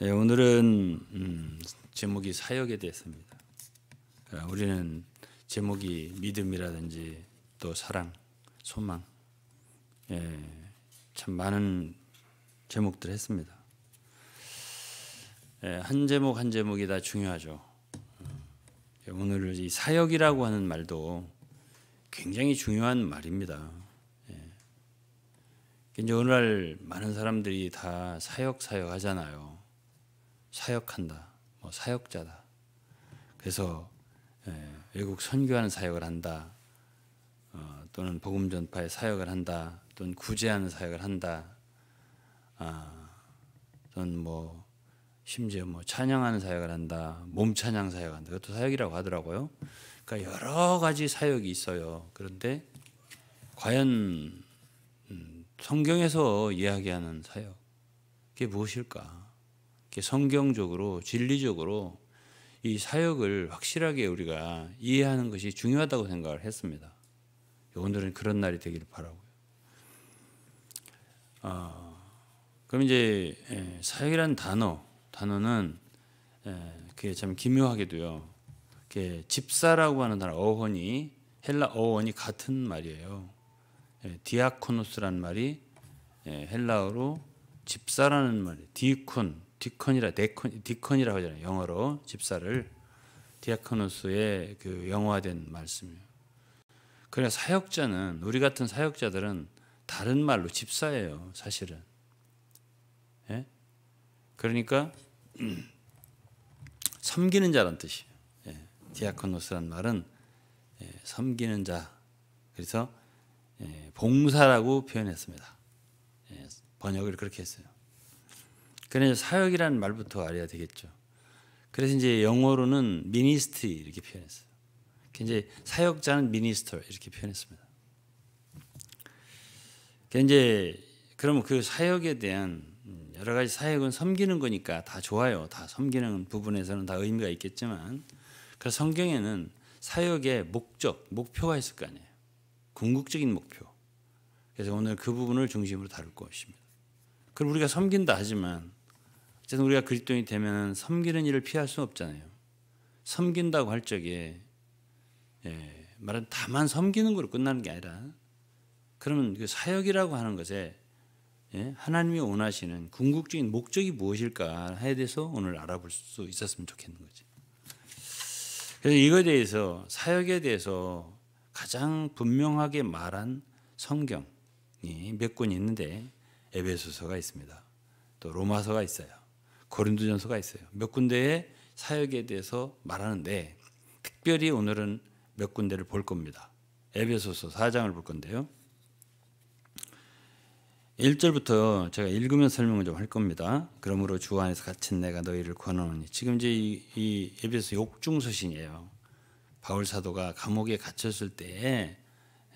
예, 오늘은 음, 제목이 사역에 대해서입니다. 예, 우리는 제목이 믿음이라든지 또 사랑, 소망, 예, 참 많은 제목들 했습니다. 예, 한 제목 한 제목이 다 중요하죠. 예, 오늘 이 사역이라고 하는 말도 굉장히 중요한 말입니다. 예. 이제 오늘날 많은 사람들이 다 사역 사역 하잖아요. 사역한다. 뭐 사역자다. 그래서 예, 외국 선교하는 사역을 한다. 어, 또는 복음 전파의 사역을 한다. 또는 구제하는 사역을 한다. 아, 또는 뭐 심지어 뭐 찬양하는 사역을 한다. 몸 찬양 사역한다. 그것도 사역이라고 하더라고요. 그러니까 여러 가지 사역이 있어요. 그런데 과연 음, 성경에서 이야기하는 사역 그게 무엇일까? 성경적으로 진리적으로 이 사역을 확실하게 우리가 이해하는 것이 중요하다고 생각을 했습니다. 오늘은 그런 날이 되기를 바라고요. 어, 그럼 이제 예, 사역이라 단어, 단어는 예, 그게 참 기묘하게도요. 집사라고 하는 단어 어원이 헬라 어원이 같은 말이에요. 예, 디아코노스란 말이 헬라어로 집사라는 말이 디콘 디컨이라 데컨 디컨이라고 하잖아요. 영어로 집사를 디아코노스의 그 영어화된 말씀이에요. 그래 그러니까 사역자는 우리 같은 사역자들은 다른 말로 집사예요, 사실은. 예? 그러니까 음, 섬기는 자란 뜻이에요. 예, 디아코노스란 말은 예, 섬기는 자. 그래서 예, 봉사라고 표현했습니다. 예, 번역을 그렇게 했어요. 그래서 그러니까 사역이라는 말부터 알아야 되겠죠. 그래서 이제 영어로는 ministry 이렇게 표현했어요. 그러니까 이제 사역자는 minister 이렇게 표현했습니다. 그러니까 이제 그러면 그 사역에 대한 여러 가지 사역은 섬기는 거니까 다 좋아요. 다 섬기는 부분에서는 다 의미가 있겠지만 그 성경에는 사역의 목적, 목표가 있을 거 아니에요. 궁극적인 목표. 그래서 오늘 그 부분을 중심으로 다룰 것입니다. 그럼 우리가 섬긴다 하지만 어쨌든 우리가 그리스도인이 되면 섬기는 일을 피할 수 없잖아요. 섬긴다고 할 적에 예, 말은 다만 섬기는 걸로 끝나는 게 아니라 그러면 그 사역이라고 하는 것에 예, 하나님이 원하시는 궁극적인 목적이 무엇일까에 대해서 오늘 알아볼 수 있었으면 좋겠는 거지. 그래서 이거에 대해서 사역에 대해서 가장 분명하게 말한 성경이 몇 권 있는데 에베소서가 있습니다. 또 로마서가 있어요. 고린도전서가 있어요. 몇 군데의 사역에 대해서 말하는데 특별히 오늘은 몇 군데를 볼 겁니다. 에베소서 4장을 볼 건데요. 1절부터 제가 읽으면 설명을 좀 할 겁니다. 그러므로 주 안에서 갇힌 내가 너희를 권하노니 지금 이제 이, 이 에베소 욕중 서신이에요. 바울 사도가 감옥에 갇혔을 때에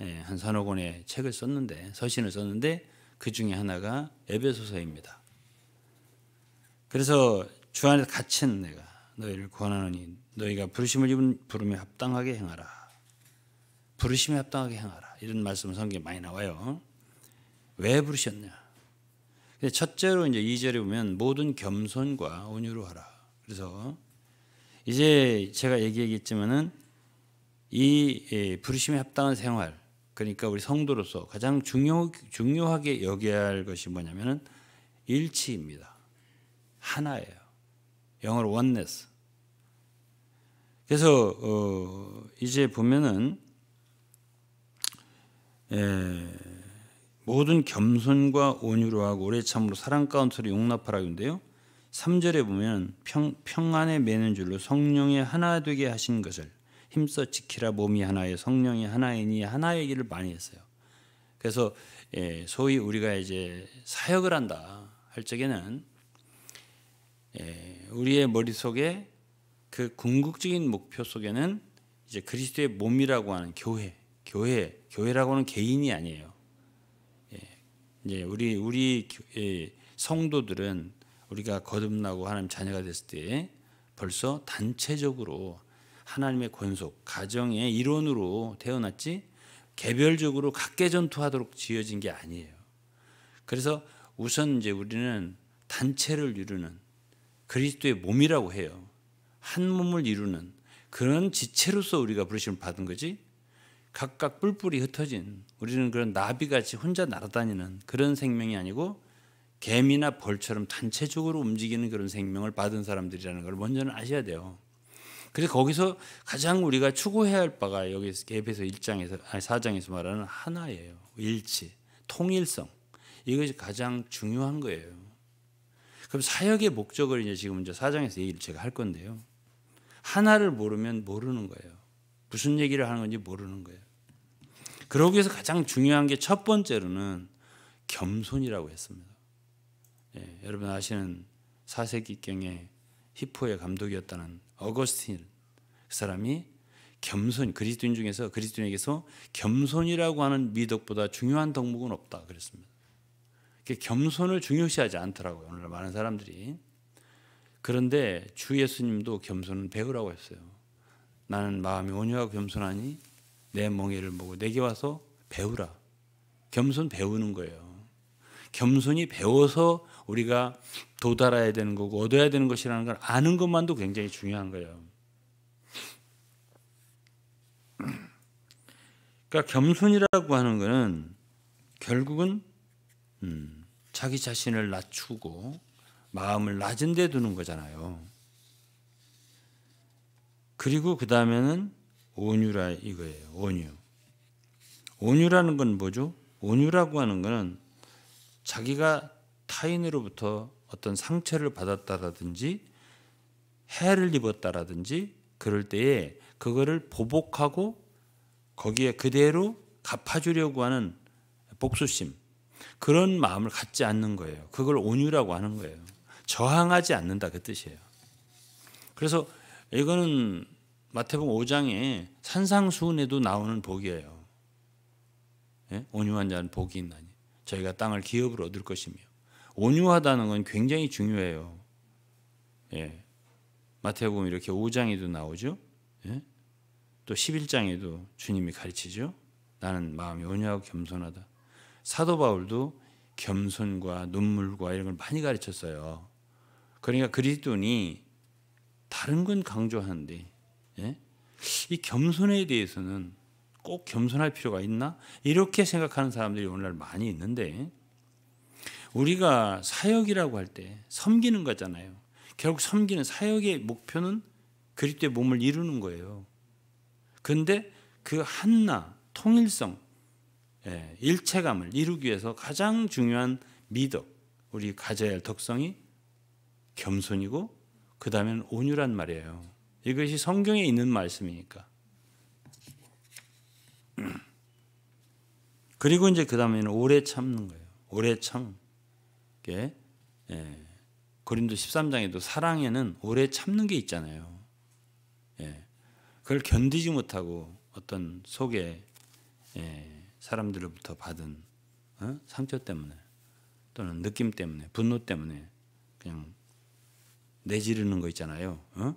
예, 한 산호 권의 책을 썼는데 서신을 썼는데 그 중에 하나가 에베소서입니다. 그래서 주 안에 갇힌 내가 너희를 권하노니 너희가 부르심을 입은 부름에 합당하게 행하라. 부르심에 합당하게 행하라. 이런 말씀 성경에 많이 나와요. 왜 부르셨냐? 첫째로 이제 2절에 보면 모든 겸손과 온유로 하라. 그래서 이제 제가 얘기했지만은 이 예, 부르심에 합당한 생활 그러니까 우리 성도로서 가장 중요 중요하게 여겨야 할 것이 뭐냐면은 일치입니다. 하나예요. 영어로 oneness. 그래서 어, 이제 보면은 에, 예, 모든 겸손과 온유로 하고 오래 참으로 사랑 가운데로 용납하라고데요 3절에 보면 평, 평안에 매는 줄로 성령의 하나 되게 하신 것을 힘써 지키라 몸이 하나의 성령이 하나이니 하나의 길을 많이 했어요. 그래서 예, 소위 우리가 이제 사역을 한다 할 적에는 예, 우리의 머릿속에 그 궁극적인 목표 속에는 이제 그리스도의 몸이라고 하는 교회, 교회, 교회라고는 하 개인이 아니에요. 예, 이제 우리 우리 예, 성도들은 우리가 거듭나고 하나님 자녀가 됐을 때 벌써 단체적으로 하나님의 권속, 가정의 일원으로 태어났지 개별적으로 각계 전투하도록 지어진 게 아니에요. 그래서 우선 이제 우리는 단체를 이루는 그리스도의 몸이라고 해요. 한 몸을 이루는 그런 지체로서 우리가 부르심을 받은 거지 각각 뿔뿔이 흩어진 우리는 그런 나비같이 혼자 날아다니는 그런 생명이 아니고 개미나 벌처럼 단체적으로 움직이는 그런 생명을 받은 사람들이라는 걸 먼저는 아셔야 돼요. 그래서 거기서 가장 우리가 추구해야 할 바가 여기 에베소 1장에서 아니 4장에서 말하는 하나예요. 일치, 통일성. 이것이 가장 중요한 거예요. 그럼 사역의 목적을 이제 지금 이제 사장에서 얘기를 제가 할 건데요. 하나를 모르면 모르는 거예요. 무슨 얘기를 하는 건지 모르는 거예요. 그러기 위해서 가장 중요한 게 첫 번째로는 겸손이라고 했습니다. 예, 여러분 아시는 사세기경에 히포의 감독이었다는 어거스틴 그 사람이 겸손 그리스도인 중에서 그리스도인에게서 겸손이라고 하는 미덕보다 중요한 덕목은 없다 그랬습니다. 겸손을 중요시하지 않더라고요. 오늘 많은 사람들이. 그런데 주 예수님도 겸손은 배우라고 했어요. 나는 마음이 온유하고 겸손하니 내 멍에를 보고 내게 와서 배우라. 겸손 배우는 거예요. 겸손이 배워서 우리가 도달해야 되는 거고 얻어야 되는 것이라는 걸 아는 것만도 굉장히 중요한 거예요. 그러니까 겸손이라고 하는 것은 결국은 음, 자기 자신을 낮추고 마음을 낮은 데 두는 거잖아요. 그리고 그 다음에는 온유라 이거예요. 온유. 온유라는 건 뭐죠? 온유라고 하는 거는 자기가 타인으로부터 어떤 상처를 받았다라든지 해를 입었다라든지 그럴 때에 그거를 보복하고 거기에 그대로 갚아주려고 하는 복수심 그런 마음을 갖지 않는 거예요. 그걸 온유라고 하는 거예요. 저항하지 않는다 그 뜻이에요. 그래서 이거는 마태복음 5장에 산상수훈에도 나오는 복이에요. 예? 온유한 자는 복이 있나니 저희가 땅을 기업으로 얻을 것이며 온유하다는 건 굉장히 중요해요. 예. 마태복음 이렇게 5장에도 나오죠. 예? 또 11장에도 주님이 가르치죠. 나는 마음이 온유하고 겸손하다. 사도 바울도 겸손과 눈물과 이런 걸 많이 가르쳤어요. 그러니까 그리스도니 다른 건 강조하는데 예? 이 겸손에 대해서는 꼭 겸손할 필요가 있나? 이렇게 생각하는 사람들이 오늘날 많이 있는데 우리가 사역이라고 할 때 섬기는 거잖아요. 결국 섬기는 사역의 목표는 그리스도의 몸을 이루는 거예요. 그런데그 한나 통일성 예, 일체감을 이루기 위해서 가장 중요한 미덕, 우리 가져야 할 덕성이 겸손이고 그 다음엔 온유란 말이에요. 이것이 성경에 있는 말씀이니까. 그리고 이제 그 다음에는 오래 참는 거예요. 오래 참. 예. 예. 고린도 13장에도 사랑에는 오래 참는 게 있잖아요. 예. 그걸 견디지 못하고 어떤 속에 예. 사람들로부터 받은 어? 상처 때문에 또는 느낌 때문에 분노 때문에 그냥 내지르는 거 있잖아요. 어?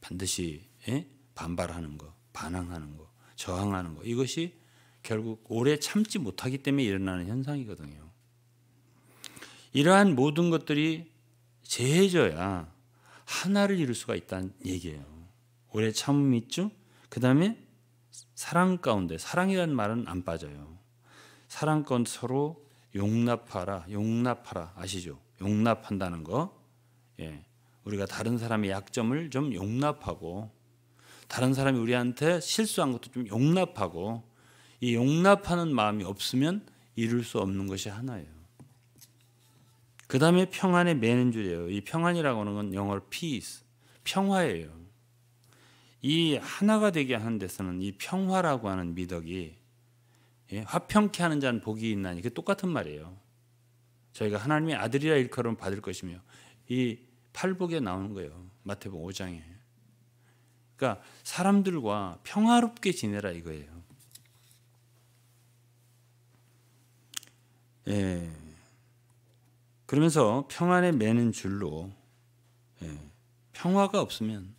반드시 에? 예? 반발하는 거, 반항하는 거, 저항하는 거 이것이 결국 오래 참지 못하기 때문에 일어나는 현상이거든요. 이러한 모든 것들이 제해져야 하나를 이룰 수가 있다는 얘기예요. 오래 참음 있죠. 그 다음에 사랑 가운데 사랑이라는 말은 안 빠져요. 사랑 건 서로 용납하라, 용납하라 아시죠? 용납한다는 거. 예. 우리가 다른 사람의 약점을 좀 용납하고 다른 사람이 우리한테 실수한 것도 좀 용납하고 이 용납하는 마음이 없으면 이룰 수 없는 것이 하나예요. 그 다음에 평안에 매는 줄이에요. 이 평안이라고 하는 건 영어로 peace, 평화예요. 이 하나가 되게 하는 데서는 이 평화라고 하는 미덕이 예? 화평케 하는 자는 복이 있나니 그 똑같은 말이에요. 저희가 하나님의 아들이라 일컬음 받을 것이며 이 팔복에 나오는 거예요. 마태복 5장에. 그러니까 사람들과 평화롭게 지내라 이거예요. 예. 그러면서 평안에 매는 줄로 예. 평화가 없으면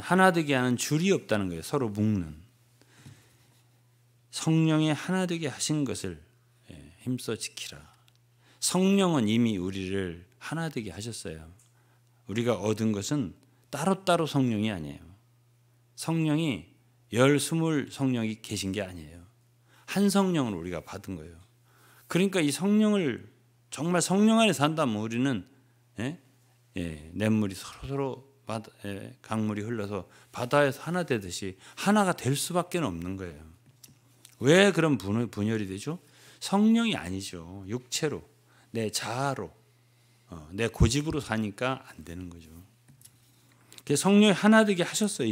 하나 되게 하는 줄이 없다는 거예요. 서로 묶는. 성령의 하나 되게 하신 것을 예, 힘써 지키라. 성령은 이미 우리를 하나 되게 하셨어요. 우리가 얻은 것은 따로따로 성령이 아니에요. 성령이 열, 스물 성령이 계신 게 아니에요. 한 성령을 우리가 받은 거예요. 그러니까 이 성령을 정말 성령 안에 산다면 우리는 예? 예, 물이 서로서로 바다에 강물이 흘러서 바다에서 하나 되듯이 하나가 될 수밖에 없는 거예요. 왜 그런 분열이 되죠? 성령이 아니죠. 육체로 내 자아로 어, 내 고집으로 사니까 안 되는 거죠. 성령이 하나 되게 하셨어요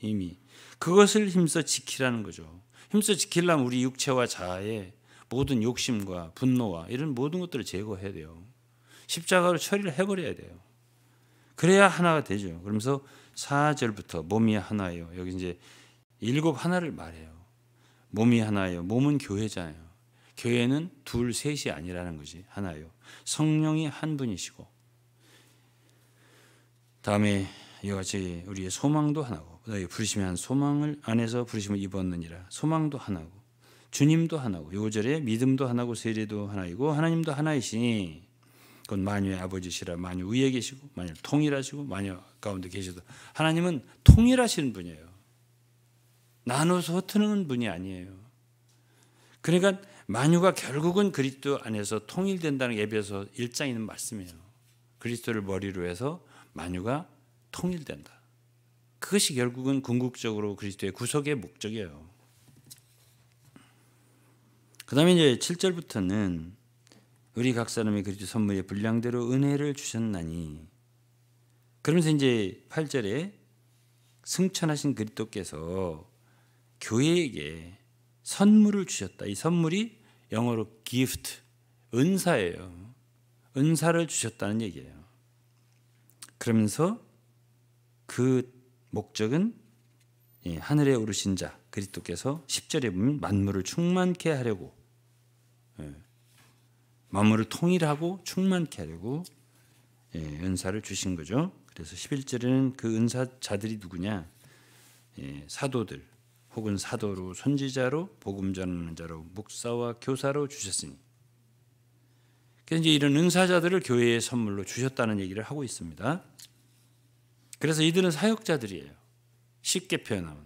이미. 그것을 힘써 지키라는 거죠. 힘써 지키려면 우리 육체와 자아의 모든 욕심과 분노와 이런 모든 것들을 제거해야 돼요. 십자가로 처리를 해버려야 돼요. 그래야 하나가 되죠. 그러면서 4절부터 몸이 하나요 여기 이제 일곱 하나를 말해요. 몸이 하나요 몸은 교회잖아요. 교회는 둘, 셋이 아니라는 거지. 하나요 성령이 한 분이시고. 다음에 이와 같이 우리의 소망도 하나고 너희 부르심이 소망을 안에서 부르심을 입었느니라. 소망도 하나고 주님도 하나고 요절에 믿음도 하나고 세례도 하나이고 하나님도 하나이시니 그건 만유의 아버지시라 만유 위에 계시고 만유 통일하시고 만유 가운데 계셔도 하나님은 통일하시는 분이에요. 나눠서 흩트는 분이 아니에요. 그러니까 만유가 결국은 그리스도 안에서 통일된다는 예배에서 일장 있는 말씀이에요. 그리스도를 머리로 해서 만유가 통일된다. 그것이 결국은 궁극적으로 그리스도의 구속의 목적이에요. 그 다음에 이제 7절부터는 우리 각 사람이 그리스도 선물의 분량대로 은혜를 주셨나니 그러면서 이제 8절에 승천하신 그리스도께서 교회에게 선물을 주셨다. 이 선물이 영어로 gift 은사예요. 은사를 주셨다는 얘기예요. 그러면서 그 목적은 예, 하늘에 오르신 자 그리스도께서 10절에 보면 만물을 충만케 하려고 예. 만물을 통일하고 충만케 하려고 예, 은사를 주신 거죠. 그래서 11절에는 그 은사자들이 누구냐? 예, 사도들 혹은 사도로 선지자로 복음 전하는 자로 목사와 교사로 주셨으니 그래서 이제 이런 은사자들을 교회의 선물로 주셨다는 얘기를 하고 있습니다. 그래서 이들은 사역자들이에요. 쉽게 표현하면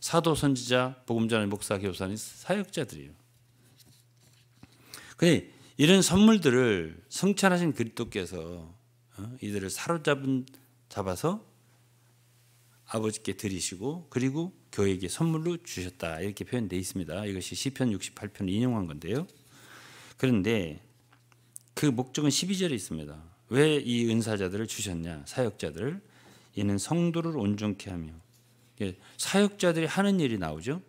사도 선지자 복음 전하는 목사 교사는 사역자들이에요. 근데 이런 선물들을 성찬하신 그리스도께서 어, 이들을 사로잡은 잡아서 아버지께 드리시고 그리고 교회에게 선물로 주셨다 이렇게 표현되어 있습니다. 이것이 시편 6 8편 인용한 건데요. 그런데 그 목적은 12절에 있습니다. 왜 이 은사자들을 주셨냐? 사역자들을 이는 성도를 온전케 하며 예, 사역자들이 하는 일이 나오죠.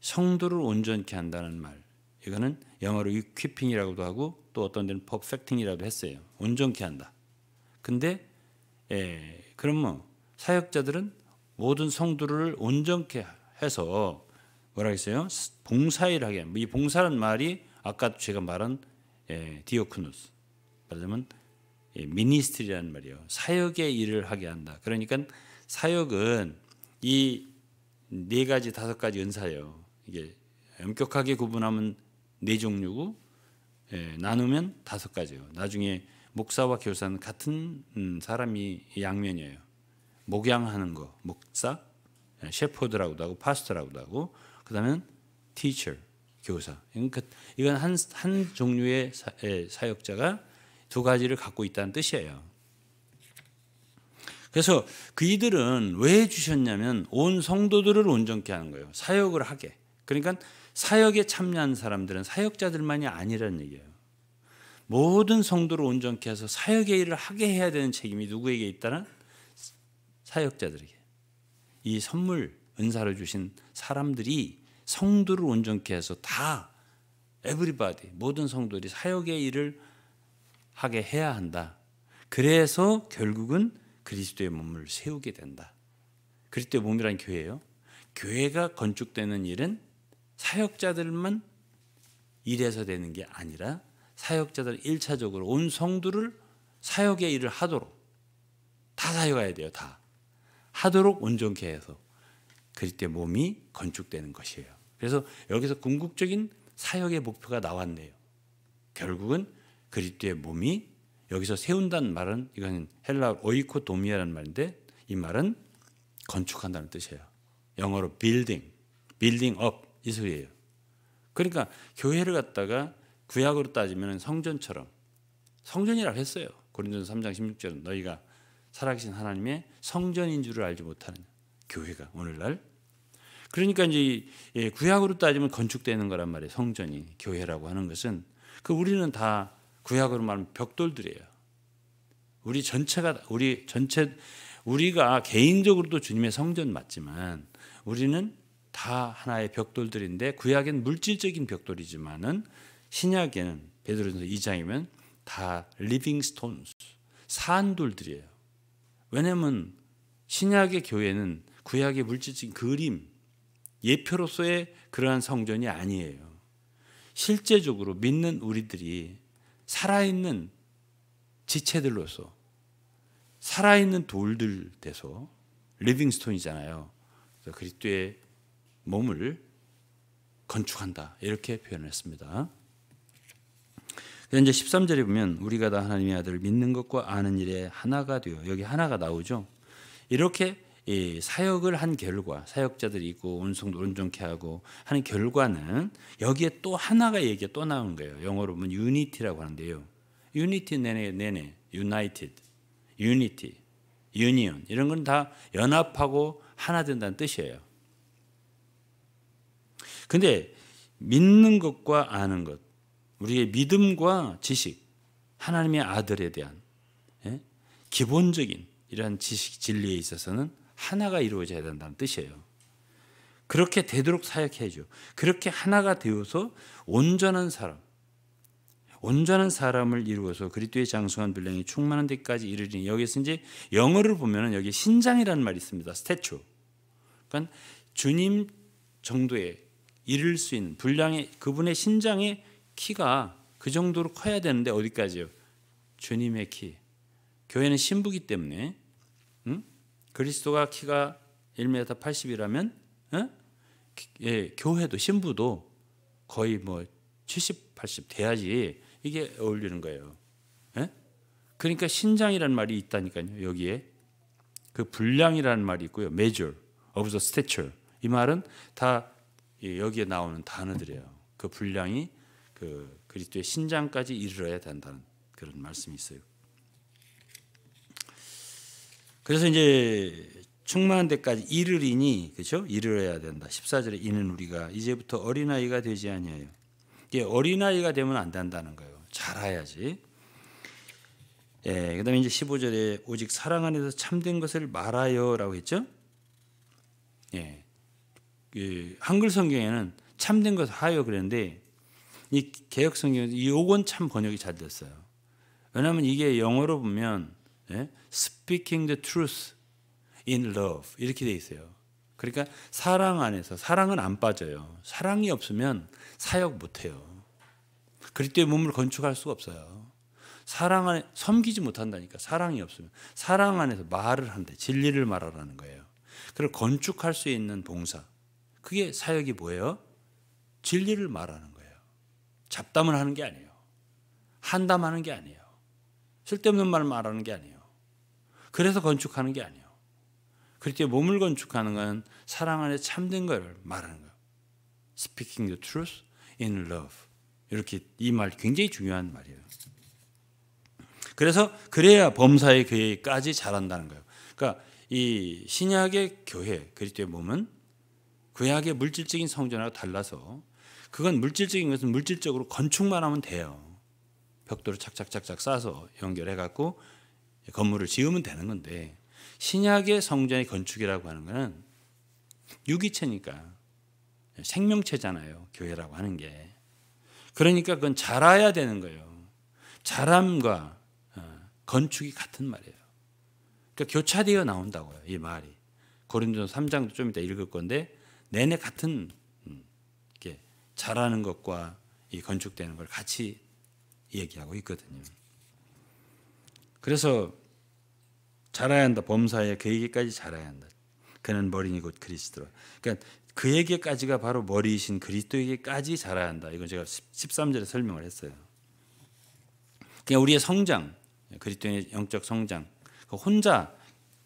성도를 온전케 한다는 말. 이거는 영어로 equipping이라고도 하고 또 어떤 데는 perfecting이라도 했어요. 온전케 한다. 근데 예, 그러면 뭐 사역자들은 모든 성도를 온전케 해서 뭐라 했어요? 봉사일 하게. 이 봉사란 말이 아까 제가 말한 예, 디오크누스. 말하자면 예, 미니스트리라 말이에요. 사역의 일을 하게 한다. 그러니까 사역은 이 네 가지 다섯 가지 은사예요. 이게 엄격하게 구분하면 네 종류고 예, 나누면 다섯 가지예요. 나중에 목사와 교사는 같은 음, 사람이 양면이에요. 목양하는 거 목사, 예, 셰퍼드라고도 하고 파스터라고도 하고 그다음에 티처 교사. 그, 이건 한, 한 종류의 사, 예, 사역자가 두 가지를 갖고 있다는 뜻이에요. 그래서 그 이들은 왜 주셨냐면 온 성도들을 온전케 하는 거예요. 사역을 하게. 그러니까 사역에 참여한 사람들은 사역자들만이 아니라는 얘기예요. 모든 성도를 온전케 해서 사역의 일을 하게 해야 되는 책임이 누구에게 있다는 사역자들에게 이 선물 은사를 주신 사람들이 성도를 온전케 해서 다 에브리바디 모든 성도들이 사역의 일을 하게 해야 한다. 그래서 결국은 그리스도의 몸을 세우게 된다. 그리스도의 몸이란 교회예요. 교회가 건축되는 일은 사역자들만 일해서 되는 게 아니라 사역자들 1차적으로온 성도를 사역의 일을 하도록 다 사역해야 돼요. 다 하도록 온전케 해서 그때 몸이 건축되는 것이에요. 그래서 여기서 궁극적인 사역의 목표가 나왔네요. 결국은 그리스도의 몸이 여기서 세운다는 말은 이건 헬라 오이코 도미아라는 말인데 이 말은 건축한다는 뜻이에요. 영어로 빌딩, 빌딩 업이 소리예요. 그러니까 교회를 갖다가 구약으로 따지면 성전처럼 성전이라고 했어요. 고린도 3장 16절은 너희가 살아계신 하나님의 성전인 줄을 알지 못하는 교회가 오늘날 그러니까 이제 예, 구약으로 따지면 건축되는 거란 말이에요. 성전이 교회라고 하는 것은 그 우리는 다 구약으로 말하면 벽돌들이에요. 우리 전체가 우리 전체 우리가 개인적으로도 주님의 성전 맞지만 우리는 다 하나의 벽돌들인데 구약엔 물질적인 벽돌이지만은 신약에는 베드로전서 2장이면 다 리빙 스톤스 산돌들이에요. 왜냐면 신약의 교회는 구약의 물질적인 그림 예표로서의 그러한 성전이 아니에요. 실제적으로 믿는 우리들이 살아있는 지체들로서 살아있는 돌들 돼서 리빙스톤이잖아요. 그리스도의 몸을 건축한다. 이렇게 표현했습니다. 이제 13절에 보면 우리가 다 하나님의 아들을 믿는 것과 아는 일에 하나가 되어 여기 하나가 나오죠. 이렇게 사역을 한 결과 사역자들이 있고 온성도 온전케 하고 하는 결과는 여기에 또 하나가 얘기가 또 나온 거예요. 영어로 보면 유니티라고 하는데요. 유니티 내내 내내 유나이티드 유니티 유니온 이런 건 다 연합하고 하나 된다는 뜻이에요. 근데 믿는 것과 아는 것, 우리의 믿음과 지식, 하나님의 아들에 대한 예? 기본적인 이러한 지식 진리에 있어서는 하나가 이루어져야 된다는 뜻이에요. 그렇게 되도록 사역해야 그렇게 하나가 되어서 온전한 사람, 온전한 사람을 이루어서 그리스도의 장성한 분량이 충만한 데까지 이르리 여기서 이제 영어를 보면 여기 신장이라는 말이 있습니다. 스태츄. 그러니까 주님 정도의 이를 수 있는 분량의 그분의 신장의 키가 그 정도로 커야 되는데 어디까지요? 주님의 키. 교회는 신부기 때문에 응? 그리스도가 키가 1m 80이라면 응? 예, 교회도 신부도 거의 뭐 70, 80 돼야지 이게 어울리는 거예요. 예? 그러니까 신장이라는 말이 있다니까요. 여기에 그 분량이라는 말이 있고요. measure of the stature 이 말은 다 예, 여기에 나오는 단어들이에요. 그 분량이 그 그리스도의 신장까지 이르러야 된다는 그런 말씀이 있어요. 그래서 이제 충만한 데까지 이르리니 그렇죠? 이르러야 된다. 14절에 이는 우리가 이제부터 어린아이가 되지 아니하여. 이게 어린아이가 되면 안 된다는 거예요. 자라야지. 예, 그다음에 이제 15절에 오직 사랑 안에서 참된 것을 말하여라고 했죠? 예. 한글 성경에는 참된 것을 하여 그랬는데 이 개혁 성경 이건 참 번역이 잘 됐어요. 왜냐하면 이게 영어로 보면 예? speaking the truth in love 이렇게 돼 있어요. 그러니까 사랑 안에서 사랑은 안 빠져요. 사랑이 없으면 사역 못 해요. 그럴 때 몸을 건축할 수가 없어요. 사랑 안에 섬기지 못한다니까 사랑이 없으면 사랑 안에서 말을 한대 진리를 말하라는 거예요. 그걸 건축할 수 있는 봉사 그게 사역이 뭐예요? 진리를 말하는 거예요. 잡담을 하는 게 아니에요. 한담하는 게 아니에요. 쓸데없는 말 말하는 게 아니에요. 그래서 건축하는 게 아니에요. 그럴 때 몸을 건축하는 건 사랑 안에 참된 걸 말하는 거예요. Speaking the truth in love. 이렇게 이 말 굉장히 중요한 말이에요. 그래서 그래야 범사의 교회까지 자란다는 거예요. 그러니까 이 신약의 교회 그리스도의 몸은 구약의 물질적인 성전하고 달라서 그건 물질적인 것은 물질적으로 건축만 하면 돼요. 벽돌을 착착착착 싸서 연결해 갖고 건물을 지으면 되는 건데 신약의 성전의 건축이라고 하는 것은 유기체니까 생명체잖아요. 교회라고 하는 게. 그러니까 그건 자라야 되는 거예요. 자람과 어, 건축이 같은 말이에요. 그러니까 교차되어 나온다고요. 이 말이. 고린도전 3장도 좀 이따 읽을 건데 내내 같은 음, 이렇게 잘하는 것과 이 건축되는 걸 같이 얘기하고 있거든요. 그래서 자라야 한다. 범사에 그에게까지 자라야 한다. 그는 머리니 곧 그리스도라. 그러니까 그에게까지가 바로 머리이신 그리스도에게까지 자라야 한다. 이건 제가 13절에 설명을 했어요. 그냥 우리의 성장, 그리스도의 영적 성장, 그 혼자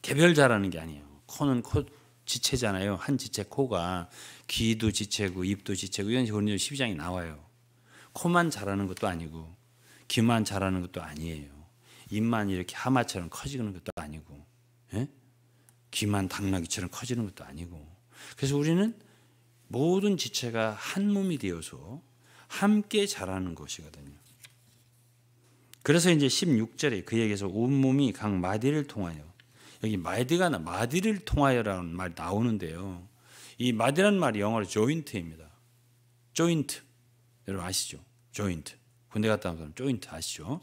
개별 자라는 게 아니에요. 코는 코, 지체잖아요. 한 지체 코가 귀도 지체고 입도 지체고 이런 식으로 12장이 나와요. 코만 자라는 것도 아니고 귀만 자라는 것도 아니에요. 입만 이렇게 하마처럼 커지는 것도 아니고 예? 귀만 당나귀처럼 커지는 것도 아니고 그래서 우리는 모든 지체가 한 몸이 되어서 함께 자라는 것이거든요. 그래서 이제 16절에 그에게서 온몸이 각 마디를 통하여 여기 마디가 마디를 통하여라는 말 나오는데요. 이 마디라는 말이 영어로 조인트입니다. 조인트 여러분 아시죠? 조인트 군대 갔다 온 사람 조인트 아시죠?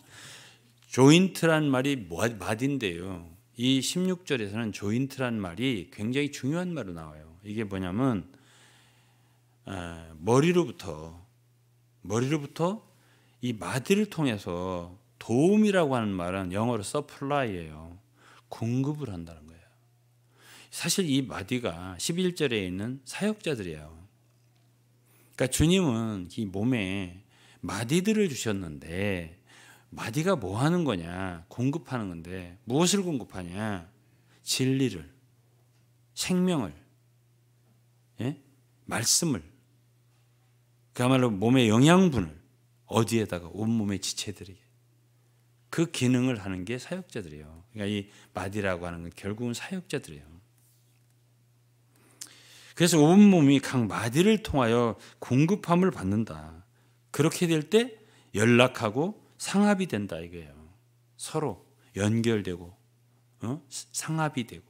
조인트란 말이 뭐, 마디인데요. 이 16절에서는 조인트란 말이 굉장히 중요한 말로 나와요. 이게 뭐냐면 머리로부터 머리로부터 이 마디를 통해서 도움이라고 하는 말은 영어로 서플라이예요. 공급을 한다는 거예요. 사실 이 마디가 11절에 있는 사역자들이에요. 그러니까 주님은 이 몸에 마디들을 주셨는데 마디가 뭐 하는 거냐? 공급하는 건데 무엇을 공급하냐? 진리를, 생명을, 예? 말씀을, 그야말로 몸의 영양분을 어디에다가 온몸에 지체들이게 그 기능을 하는 게 사역자들이에요. 그러니까 이 마디라고 하는 건 결국은 사역자들이에요. 그래서 온 몸이 각 마디를 통하여 공급함을 받는다. 그렇게 될 때 연락하고 상합이 된다 이거예요. 서로 연결되고 어? 상합이 되고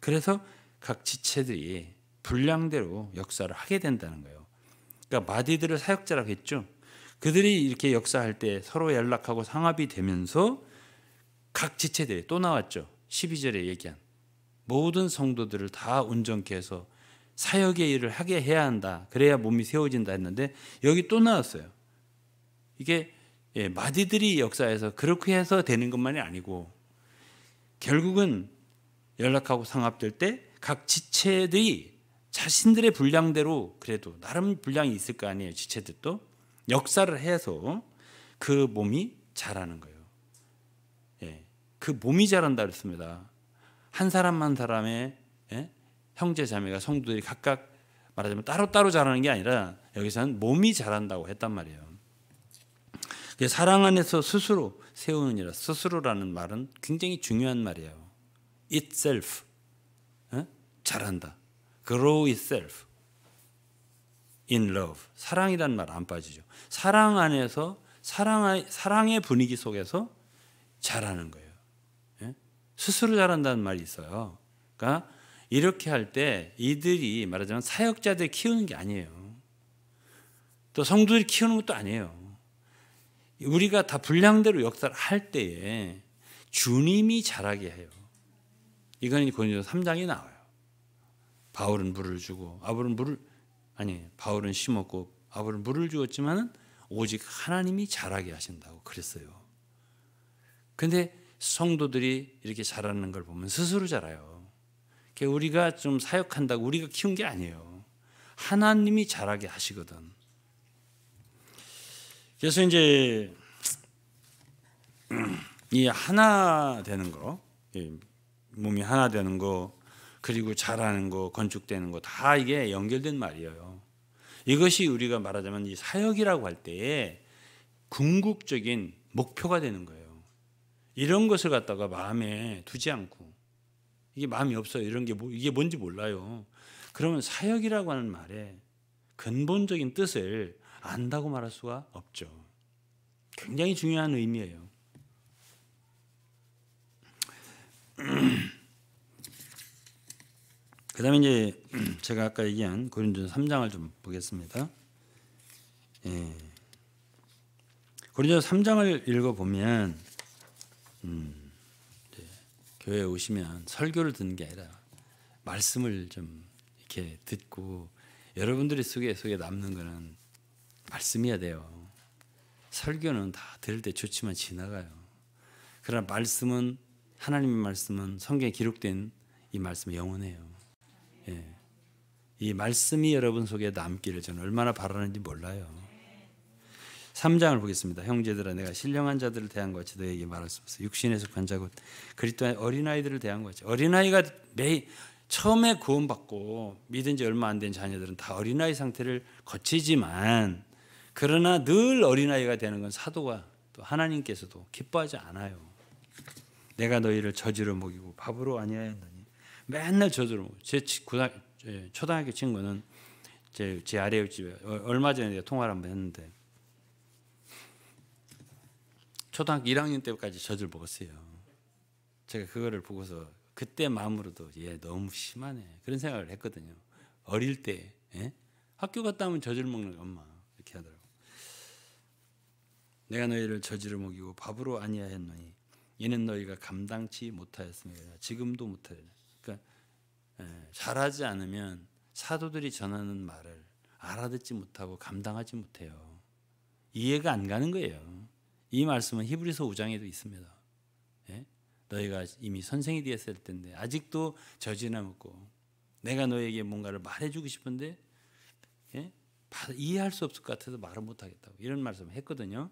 그래서 각 지체들이 분량대로 역사를 하게 된다는 거예요. 그러니까 마디들을 사역자라고 했죠. 그들이 이렇게 역사할 때 서로 연락하고 상합이 되면서 각 지체들이 또 나왔죠. 12절에 얘기한 모든 성도들을 다운전케 해서 사역의 일을 하게 해야 한다. 그래야 몸이 세워진다 했는데 여기 또 나왔어요. 이게 예, 마디들이 역사에서 그렇게 해서 되는 것만이 아니고 결국은 연락하고 상합될 때 각 지체들이 자신들의 분량대로 그래도 나름 분량이 있을 거 아니에요. 지체들도 역사를 해서 그 몸이 자라는 거예요. 그 몸이 자란다 그랬습니다. 한 사람 한 사람의 예? 형제 자매가 성도들이 각각 말하자면 따로따로 자라는 게 아니라 여기서는 몸이 자란다고 했단 말이에요. 사랑 안에서 스스로 세우는 이라 스스로라는 말은 굉장히 중요한 말이에요. itself 예? 자란다. grow itself in love 사랑이란 말 안 빠지죠. 사랑 안에서 사랑 사랑의 분위기 속에서 자라는 거예요. 스스로 자란다는 말이 있어요. 그러니까 이렇게 할 때 이들이 말하자면 사역자들 키우는 게 아니에요. 또 성도들이 키우는 것도 아니에요. 우리가 다 분량대로 역사를 할 때에 주님이 자라게 해요. 이건 고린도 3장이 나와요. 바울은 물을 주고 아브는 물을 아니 바울은 심었고 아브는 물을 주었지만 오직 하나님이 자라게 하신다고 그랬어요. 근데 성도들이 이렇게 자라는 걸 보면 스스로 자라요. 우리가 좀 사역한다고 우리가 키운 게 아니에요. 하나님이 자라게 하시거든. 그래서 이제 이 하나 되는 거, 몸이 하나 되는 거, 그리고 자라는 거, 건축되는 거 다 이게 연결된 말이에요. 이것이 우리가 말하자면 이 사역이라고 할 때에 궁극적인 목표가 되는 거예요. 이런 것을 갖다가 마음에 두지 않고 이게 마음이 없어요. 이런 게 뭐, 이게 뭔지 몰라요. 그러면 사역이라고 하는 말에 근본적인 뜻을 안다고 말할 수가 없죠. 굉장히 중요한 의미예요. 그다음에 이제 제가 아까 얘기한 고린전 3장을 좀 보겠습니다. 예. 고린전 3장을 읽어 보면 음, 네. 교회에 오시면 설교를 듣는 게 아니라 말씀을 좀 이렇게 듣고 여러분들이 속에 속에 남는 거는 말씀이야 돼요. 설교는 다 들을 때 좋지만 지나가요. 그러나 말씀은 하나님의 말씀은 성경에 기록된 이 말씀은 영원해요. 예. 이 말씀이 여러분 속에 남기를 저는 얼마나 바라는지 몰라요. 3장을 보겠습니다. 형제들아 내가 신령한 자들을 대한 것 같이 너에게 말할 수 없어. 육신에 속한 자고 그리스도의 어린아이들을 대한 것 같이. 어린아이가 매 처음에 구원받고 믿은 지 얼마 안 된 자녀들은 다 어린아이 상태를 거치지만 그러나 늘 어린아이가 되는 건 사도가 또 하나님께서도 기뻐하지 않아요. 내가 너희를 저지로 먹이고 밥으로 아니하였나니 맨날 저지로 먹고 제 고등 초등학교 친구는 제, 제아래 집에 얼마 전에 통화를 한 번 했는데 초등학교 1학년 때까지 젖을 먹었어요. 제가 그거를 보고서 그때 마음으로도 얘 너무 심하네 그런 생각을 했거든요. 어릴 때 예? 학교 갔다 오면 젖을 먹는 엄마 이렇게 하더라고. 내가 너희를 저지 먹이고 밥으로 아니하였노니 얘는 너희가 감당치 못하였습니다. 지금도 못하려. 그러니까 예, 잘하지 않으면 사도들이 전하는 말을 알아듣지 못하고 감당하지 못해요. 이해가 안 가는 거예요. 이 말씀은 히브리서 5장에도 있습니다. 예? 너희가 이미 선생이 되었을 텐데 아직도 저지나 먹고 내가 너에게 뭔가를 말해주고 싶은데 예? 이해할 수 없을 것 같아서 말을 못하겠다고 이런 말씀을 했거든요.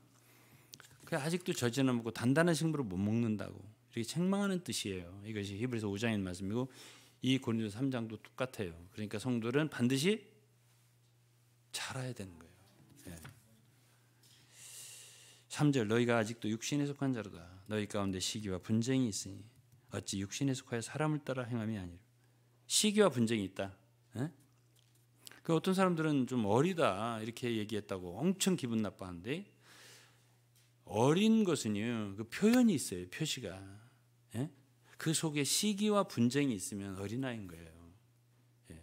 그 아직도 저지나 먹고 단단한 식물을 못 먹는다고 이렇게 책망하는 뜻이에요. 이것이 히브리서 5장인 말씀이고 이 고린도 3장도 똑같아요. 그러니까 성도는 반드시 자라야 되는 거예요. 3절 너희가 아직도 육신에 속한 자로다. 너희 가운데 시기와 분쟁이 있으니 어찌 육신에 속하여 사람을 따라 행함이 아니라 시기와 분쟁이 있다. 에? 예? 그 어떤 사람들은 좀 어리다 이렇게 얘기했다고 엄청 기분 나빠하는데 어린 것은요 그 표현이 있어요 표시가 에? 예? 그 속에 시기와 분쟁이 있으면 어린아이인 거예요. 예.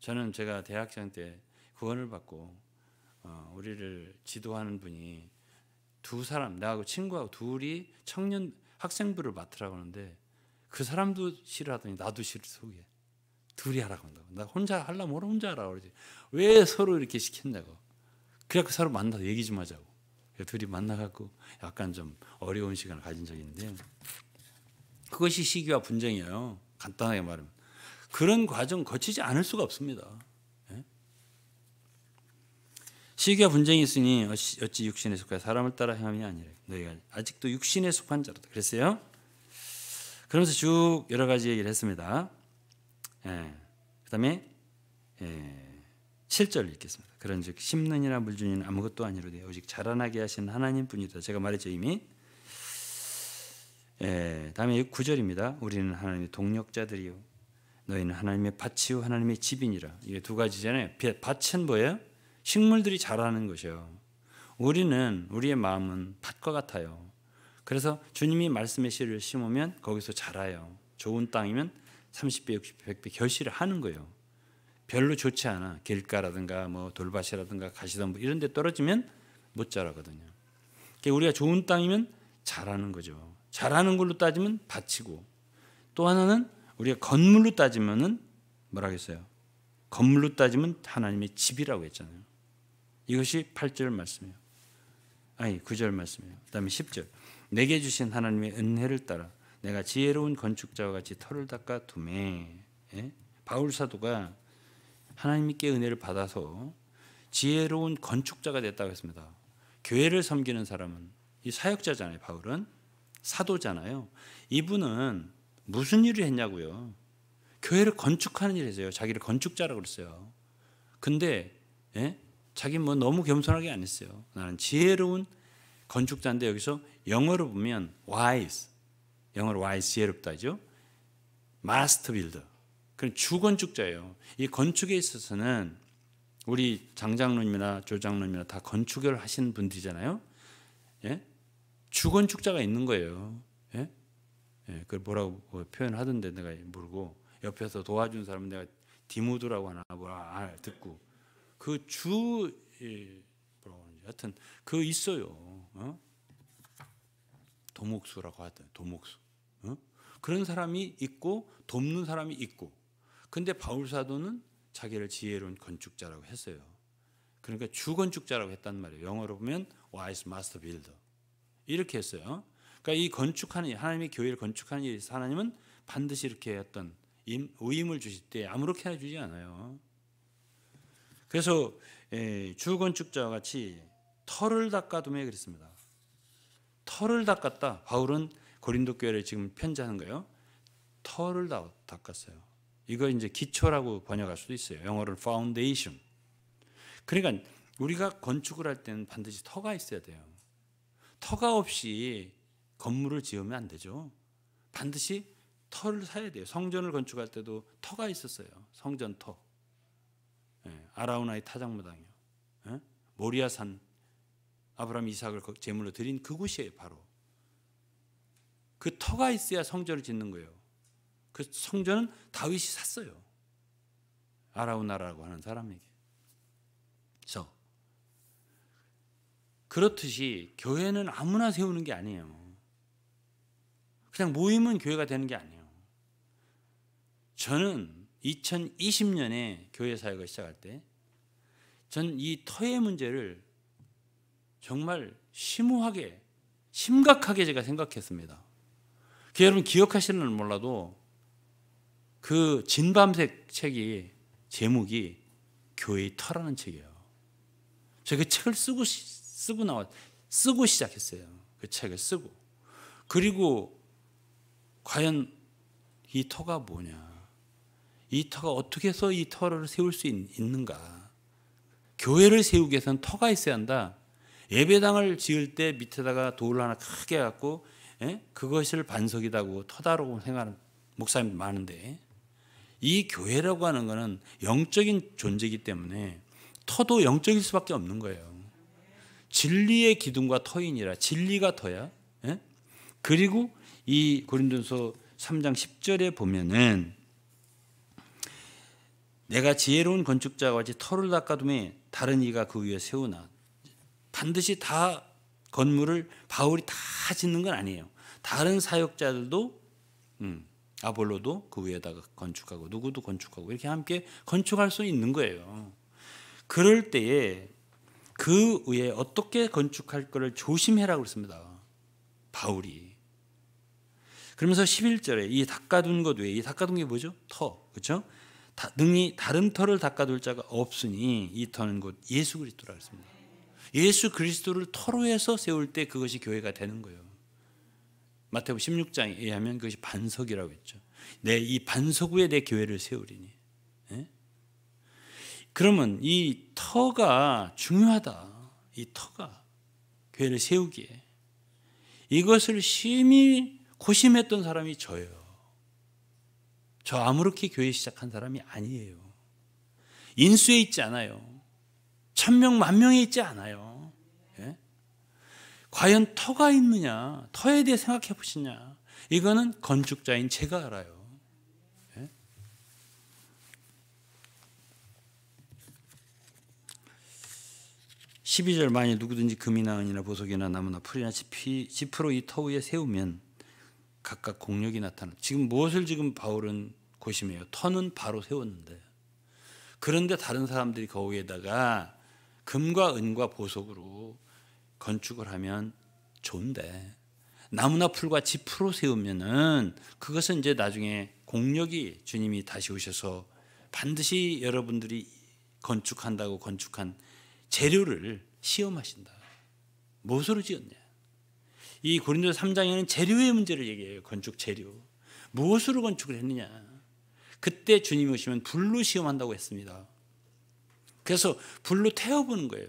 저는 제가 대학생 때 구원을 받고 어, 우리를 지도하는 분이 두 사람 나하고 친구하고 둘이 청년 학생부를 맡으라고 하는데 그 사람도 싫어하더니 나도 싫어 속에 둘이 하라고 한다고 나 혼자 하려면 혼자 하라고 그러지 왜 서로 이렇게 시켰냐고 그래갖고 서로 만나서 얘기 좀 하자고 둘이 만나갖고 약간 좀 어려운 시간을 가진 적이 있는데 그것이 시기와 분쟁이에요 간단하게 말하면 그런 과정 거치지 않을 수가 없습니다 시기와 분쟁이 있으니 어찌 육신에 속하여 사람을 따라 행함이 아니라 너희가 아직도 육신에 속한 자로다 그랬어요. 그러면서 쭉 여러 가지 얘기를 했습니다. 예. 그다음에 예. 7절 읽겠습니다. 그런즉 심는이나 물주는 아무것도 아니로되 오직 자라나게 하신 하나님뿐이다. 제가 말했죠 이미. 예, 다음에 9절입니다. 우리는 하나님의 동력자들이요. 너희는 하나님의 밭이요 하나님의 집이니라. 이게 두 가지잖아요. 밭은 뭐예요? 식물들이 자라는 것이요. 우리는 우리의 마음은 밭과 같아요. 그래서 주님이 말씀의 씨를 심으면 거기서 자라요. 좋은 땅이면 30배, 60배, 100배 결실을 하는 거예요. 별로 좋지 않아. 길가라든가 뭐 돌밭이라든가 가시덤불 이런 데 떨어지면 못 자라거든요. 그러니까 우리가 좋은 땅이면 자라는 거죠. 자라는 걸로 따지면 밭이고 또 하나는 우리가 건물로 따지면은 뭐라 그랬어요? 건물로 따지면 하나님의 집이라고 했잖아요. 이것이 8절 말씀이에요. 아니, 9절 말씀이에요. 그 다음에 10절. 내게 주신 하나님의 은혜를 따라 내가 지혜로운 건축자와 같이 털을 닦아 두매. 예? 바울 사도가 하나님께 은혜를 받아서 지혜로운 건축자가 됐다고 했습니다. 교회를 섬기는 사람은 이 사역자잖아요. 바울은 사도잖아요. 이분은 무슨 일을 했냐고요. 교회를 건축하는 일을 했어요. 자기를 건축자라고 그랬어요. 근데 예? 자기 뭐 너무 겸손하게 안 했어요. 나는 지혜로운 건축자인데 여기서 영어로 보면 wise, 영어로 wise 지혜롭다죠. master builder, 그럼 주건축자예요. 이 건축에 있어서는 우리 장장로님이나 조장로님이나 다 건축을 하신 분들이잖아요. 예? 주건축자가 있는 거예요. 예? 예, 그걸 뭐라고 뭐 표현하던데 내가 모르고 옆에서 도와준 사람 내가 디모드라고 하나 뭐라 듣고 그주 예, 뭐라고 하는지 하여튼 그 있어요. 어? 도목수라고 하던 도목수. 어? 그런 사람이 있고 돕는 사람이 있고. 근데 바울 사도는 자기를 지혜로운 건축자라고 했어요. 그러니까 주건축자라고 했단 말이에요. 영어로 보면 wise master builder. 이렇게 했어요. 그러니까 이 건축하는 하나님의 교회를 건축하는 하나님은 반드시 이렇게 어떤 의임을 주실 때 아무렇게나 주지 않아요. 그래서 예, 주건축자와 같이 털을 닦아둠에 그랬습니다. 털을 닦았다. 바울은 고린도 교회를 지금 편지하는 거예요. 털을 닦았어요. 이거 이제 기초라고 번역할 수도 있어요. 영어를 foundation. 그러니까 우리가 건축을 할 때는 반드시 터가 있어야 돼요. 터가 없이 건물을 지으면 안 되죠. 반드시 터를 사야 돼요. 성전을 건축할 때도 터가 있었어요. 성전 터. 예, 아라우나의 타작마당이요. 예? 모리아산 아브라함 이삭을 제물로 드린 그곳이에요, 바로. 그 터가 있어야 성전을 짓는 거예요. 그 성전은 다윗이 샀어요. 아라우나라고 하는 사람에게. 그래서 그렇듯이 교회는 아무나 세우는 게 아니에요. 그냥 모임은 교회가 되는 게 아니에요. 저는 2020년에 교회 사역을 시작할 때전 이 터의 문제를 정말 심오하게 심각하게 제가 생각했습니다. 여러분 기억하시는 몰라도 그 진밤색 책이 제목이 교회의 터라는 책이에요. 제가 그 책을 쓰고 쓰고 나왔 쓰고 시작했어요. 그 책을 쓰고 그리고 과연 이 터가 뭐냐? 이 터가 어떻게 해서 이 터를 세울 수 있는가? 교회를 세우기 위해서는 터가 있어야 한다. 예배당을 지을 때 밑에다가 돌을 하나 크게 갖고 에? 예? 그것을 반석이다고 터다라고 생각하는 목사님 많은데 이 교회라고 하는 것은 영적인 존재이기 때문에 터도 영적일 수밖에 없는 거예요. 진리의 기둥과 터이라 진리가 터야. 에? 예? 그리고 이 고린도서 3장 10절에 보면은 내가 지혜로운 건축자와 같이 털을 닦아둠에 다른 이가 그 위에 세우나 반드시 다 건물을 바울이 다 짓는 건 아니에요. 다른 사역자들도 음, 아볼로도 그 위에다가 건축하고 누구도 건축하고 이렇게 함께 건축할 수 있는 거예요. 그럴 때에 그 위에 어떻게 건축할 것을 조심해라 그랬습니다. 바울이. 그러면서 11절에 이 닦아둔 것 외에 이 닦아둔 게 뭐죠? 터. 그렇죠? 능히 다른 터를 닦아둘 자가 없으니 이 터는 곧 예수 그리스도라 했습니다. 예수 그리스도를 터로 해서 세울 때 그것이 교회가 되는 거예요. 마태복음 16장에 의하면 그것이 반석이라고 했죠. 내 이 반석 위에 내 교회를 세우리니. 예? 그러면 이 터가 중요하다. 이 터가 교회를 세우기에 이것을 심히 고심했던 사람이 저예요. 저 아무렇게 교회 시작한 사람이 아니에요. 인수에 있지 않아요. 천명, 만명에 있지 않아요. 예? 과연 터가 있느냐, 터에 대해 생각해 보시냐. 이거는 건축자인 제가 알아요. 예? 절 만일 누구든지 금이나 은이나 보석이나 나무나 풀이나 지프로 이 터 위에 세우면 각각 공력이 나타나. 지금 무엇을 지금 바울은 고심해요. 터는 바로 세웠는데. 그런데 다른 사람들이 거기에다가 금과 은과 보석으로 건축을 하면 좋은데 나무나 풀과 짚으로 세우면은 그것은 이제 나중에 공력이 주님이 다시 오셔서 반드시 여러분들이 건축한다고 건축한 재료를 시험하신다. 무엇으로 지었냐? 이 고린도 3장에는 재료의 문제를 얘기해요. 건축 재료. 무엇으로 건축을 했느냐. 그때 주님이 오시면 불로 시험한다고 했습니다. 그래서 불로 태워보는 거예요.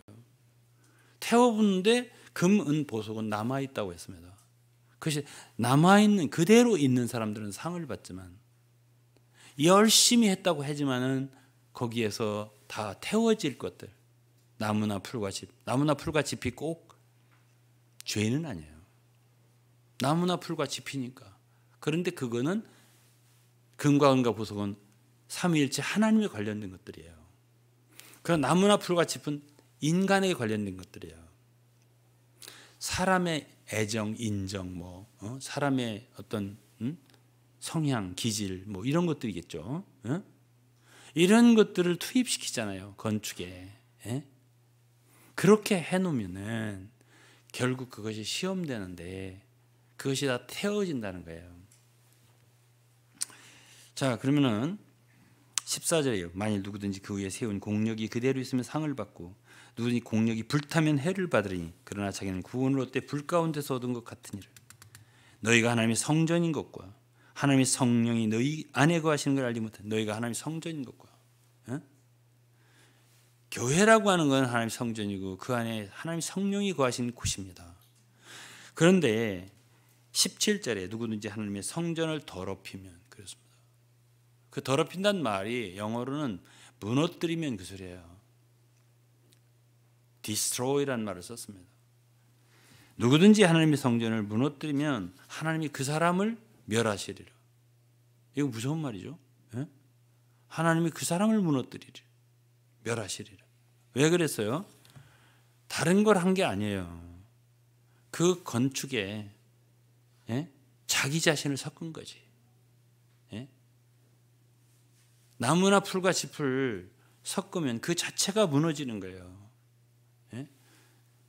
태워보는데 금, 은, 보석은 남아있다고 했습니다. 그것이 남아있는 그대로 있는 사람들은 상을 받지만 열심히 했다고 하지만은 거기에서 다 태워질 것들 나무나 풀과 집 나무나 풀과 집이 꼭 죄는 아니에요. 나무나 풀같이 피니까. 그런데 그거는 근과 은과 보석은 삼위일체 하나님에 관련된 것들이에요. 그 나무나 풀과이은 인간에 관련된 것들이에요. 사람의 애정, 인정, 뭐 어? 사람의 어떤 음? 성향, 기질, 뭐 이런 것들이겠죠. 어? 이런 것들을 투입시키잖아요 건축에. 예? 그렇게 해놓으면은 결국 그것이 시험되는데 그것이 다 태워진다는 거예요. 자, 그러면은 14절이에요. 만일 누구든지 그 위에 세운 공력이 그대로 있으면 상을 받고 누구든지 공력이 불타면 해를 받으리니 그러나 자기는 구원을 얻되 불 가운데서 얻은 것 같으니라. 너희가 하나님의 성전인 것과 하나님의 성령이 너희 안에 거하시는 걸 알지 못한 너희가 하나님의 성전인 것과 어? 교회라고 하는 건 하나님의 성전이고 그 안에 하나님의 성령이 거하시는 곳입니다. 그런데 17절에 누구든지 하나님의 성전을 더럽히면 그렇습니다. 그 더럽힌다는 말이 영어로는 무너뜨리면 그 소리예요. destroy란 말을 썼습니다. 누구든지 하나님의 성전을 무너뜨리면 하나님이 그 사람을 멸하시리라. 이거 무서운 말이죠. 예? 하나님이 그 사람을 무너뜨리리 멸하시리라. 왜 그랬어요? 다른 걸 한 게 아니에요. 그 건축에 예? 자기 자신을 섞은 거지. 예? 나무나 풀과 짚을 섞으면 그 자체가 무너지는 거예요. 예?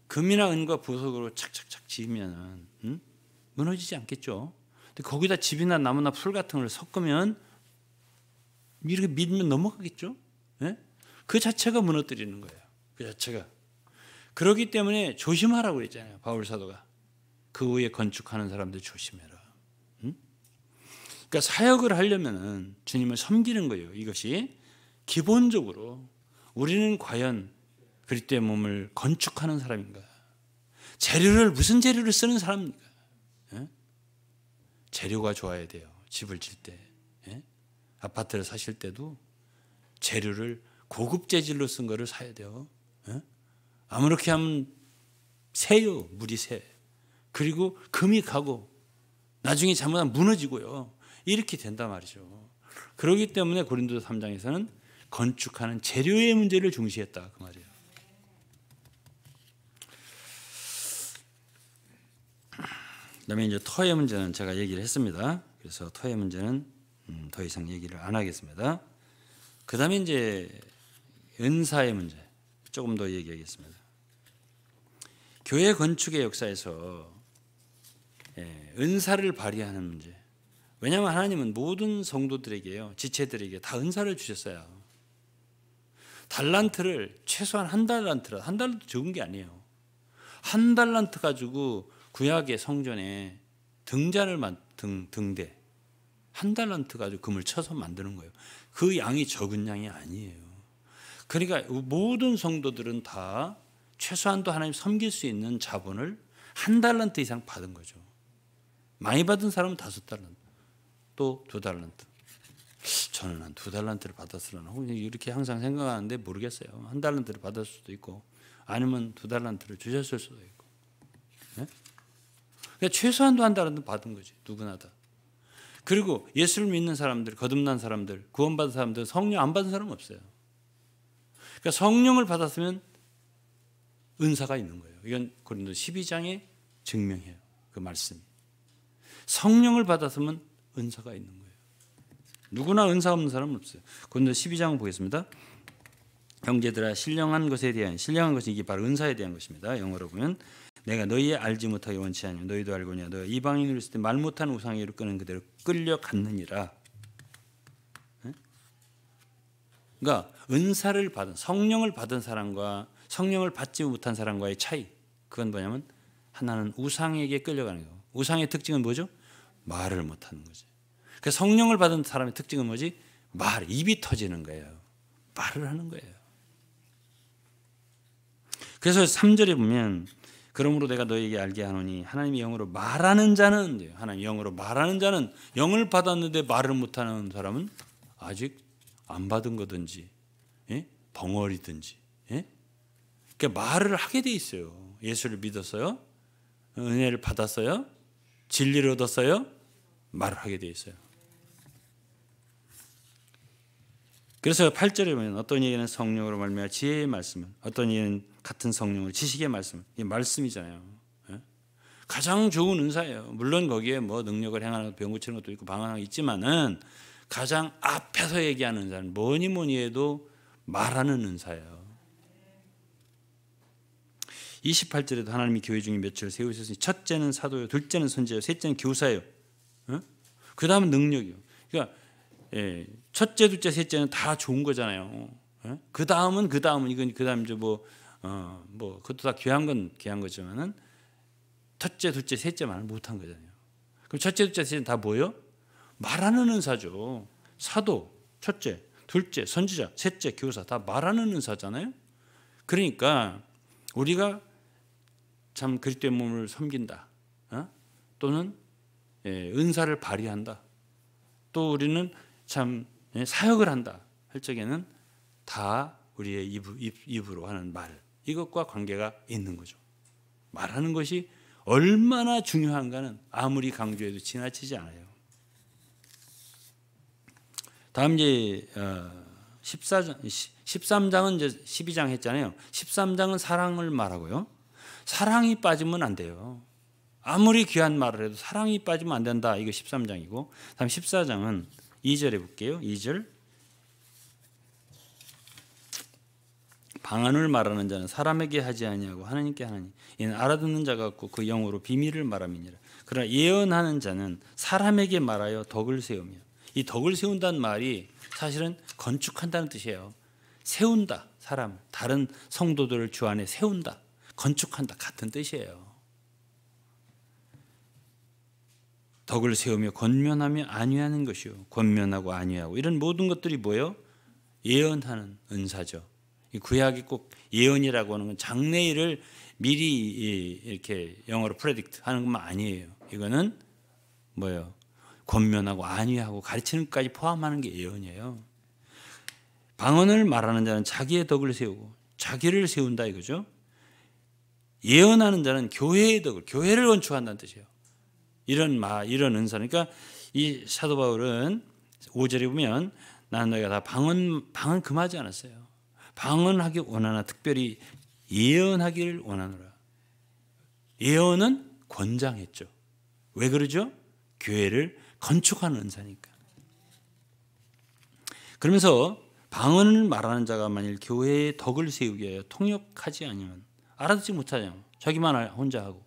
금이나 은과 보석으로 착착착 지으면 음? 무너지지 않겠죠. 근데 거기다 집이나 나무나 풀 같은 걸 섞으면 이렇게 밀면 넘어가겠죠. 예? 그 자체가 무너뜨리는 거예요. 그 자체가. 그렇기 때문에 조심하라고 했잖아요. 바울 사도가. 그 후에 건축하는 사람들 조심해라. 그러니까 사역을 하려면 주님을 섬기는 거예요. 이것이 기본적으로 우리는 과연 그리스도의 몸을 건축하는 사람인가? 재료를 무슨 재료를 쓰는 사람입니 재료가 좋아야 돼요. 집을 질 때, 예? 아파트를 사실 때도 재료를 고급 재질로 쓴 거를 사야 돼요. 예? 아무렇게 하면 새요 물이 새. 그리고 금이 가고 나중에 잘못하면 무너지고요. 이렇게 된단 말이죠. 그러기 때문에 고린도 3장에서는 건축하는 재료의 문제를 중시했다 그 말이에요. 그다음에 이제 터의 문제는 제가 얘기를 했습니다. 그래서 터의 문제는 음, 더 이상 얘기를 안 하겠습니다. 그다음에 이제 은사의 문제 조금 더 얘기하겠습니다. 교회 건축의 역사에서 예, 은사를 발휘하는 문제. 왜냐하면 하나님은 모든 성도들에게요, 지체들에게 다 은사를 주셨어요. 달란트를 최소한 한 달란트라 한 달란트 적은 게 아니에요. 한 달란트 가지고 구약의 성전에 등잔을 만, 등 등대 한 달란트 가지고 금을 쳐서 만드는 거예요. 그 양이 적은 양이 아니에요. 그러니까 모든 성도들은 다 최소한도 하나님 섬길 수 있는 자본을 한 달란트 이상 받은 거죠. 많이 받은 사람은 다섯 달란트, 또 두 달란트. 저는 한 두 달란트를 받았으려나 이렇게 항상 생각하는데 모르겠어요. 한 달란트를 받았을 수도 있고 아니면 두 달란트를 주셨을 수도 있고. 네? 그러니까 최소한도 한 달란트 받은 거지 누구나 다. 그리고 예수를 믿는 사람들, 거듭난 사람들, 구원받은 사람들, 성령 안 받은 사람 없어요. 그러니까 성령을 받았으면 은사가 있는 거예요. 이건 고린도 12장에 증명해요. 그 말씀이. 성령을 받아서만 은사가 있는 거예요. 누구나 은사 없는 사람은 없어요. 고린도 12장 보겠습니다. 형제들아 신령한 것에 대한 신령한 것이 이게 바로 은사에 대한 것입니다. 영어로 보면 내가 너희의 알지 못하게 원치 아니 너희도 알고냐 너 이방인으로 있을 때말 못한 우상에로 끄는 그대로 끌려갔느니라. 그러니까 은사를 받은 성령을 받은 사람과 성령을 받지 못한 사람과의 차이 그건 뭐냐면 하나는 우상에게 끌려가는 거. 우상의 특징은 뭐죠? 말을 못하는 거지. 그 성령을 받은 사람의 특징은 뭐지? 말, 입이 터지는 거예요. 말을 하는 거예요. 그래서 3절에 보면 그러므로 내가 너에게 알게 하노니 하나님의 영으로 말하는 자는 하나님 영으로 말하는 자는 영을 받았는데 말을 못하는 사람은 아직 안 받은 거든지 예? 벙어리든지 예? 그러니까 말을 하게 돼 있어요. 예수를 믿었어요. 은혜를 받았어요. 진리를 얻었어요. 말을 하게 되어 있어요. 그래서 8절에 보면 어떤 이에는 성령으로 말미암아 지혜의 말씀 어떤 이에는 같은 성령을 지식의 말씀을 이 말씀이잖아요. 예? 가장 좋은 은사예요. 물론 거기에 뭐 능력을 행하는 병 고치는 것도 있고 방황 있지만은 가장 앞에서 얘기하는 은사는 뭐니 뭐니 해도 말하는 은사예요. 28절에도 하나님이 교회 중에 몇을 세우셨으니 첫째는 사도요 둘째는 선지요 셋째는 교사요 그 다음은 능력이요. 그러니까 예, 첫째, 둘째, 셋째는 다 좋은 거잖아요. 어? 그 다음은 그 다음은 이건 그 다음 이제 뭐, 어, 뭐 그것도 다 귀한 건 귀한 거지만은 첫째, 둘째, 셋째만을 못한 거잖아요. 그럼 첫째, 둘째, 셋째는 다 뭐예요? 말하는 은사죠. 사도, 첫째, 둘째, 선지자, 셋째, 교사 다 말하는 은사잖아요. 그러니까 우리가 참 그리스도의 몸을 섬긴다. 어? 또는 예, 은사를 발휘한다. 또 우리는 참 예, 사역을 한다 할 적에는 다 우리의 입, 입, 입으로 하는 말 이것과 관계가 있는 거죠. 말하는 것이 얼마나 중요한가는 아무리 강조해도 지나치지 않아요. 다음 이제 14장, 어, 13장은 이제 12장 했잖아요. 13장은 사랑을 말하고요. 사랑이 빠지면 안 돼요. 아무리 귀한 말을 해도 사랑이 빠지면 안 된다. 이거 13장이고. 다음 14장은 2절에 볼게요. 2절. 방언을 말하는 자는 사람에게 하지 아니하고 하나님께 하나니 이는 알아듣는 자 같고 그 영으로 비밀을 말함이니라. 그러나 예언하는 자는 사람에게 말하여 덕을 세우며 이 덕을 세운다는 말이 사실은 건축한다는 뜻이에요. 세운다 사람 다른 성도들을 주 안에 세운다 건축한다 같은 뜻이에요. 덕을 세우며 권면하며 안위하는 것이요. 권면하고 안위하고 이런 모든 것들이 뭐요 예언하는 은사죠. 구약이 꼭 예언이라고 하는 건 장래일을 미리 이렇게 영어로 프레딕트 하는 것만 아니에요. 이거는 뭐요 권면하고 안위하고 가르치는 것까지 포함하는 게 예언이에요. 방언을 말하는 자는 자기의 덕을 세우고 자기를 세운다 이거죠. 예언하는 자는 교회의 덕을 교회를 건축한다는 뜻이에요. 이런 마 이런 은사. 그러니까 이 사도 바울은 5절에 보면 나는 너희가 다 방언 방언 금하지 않았어요. 방언하기 원하나 특별히 예언하기를 원하노라. 예언은 권장했죠. 왜 그러죠? 교회를 건축하는 은사니까. 그러면서 방언을 말하는 자가 만일 교회의 덕을 세우기 위하여 통역하지 않으면 알아듣지 못하냐 자기만 혼자 하고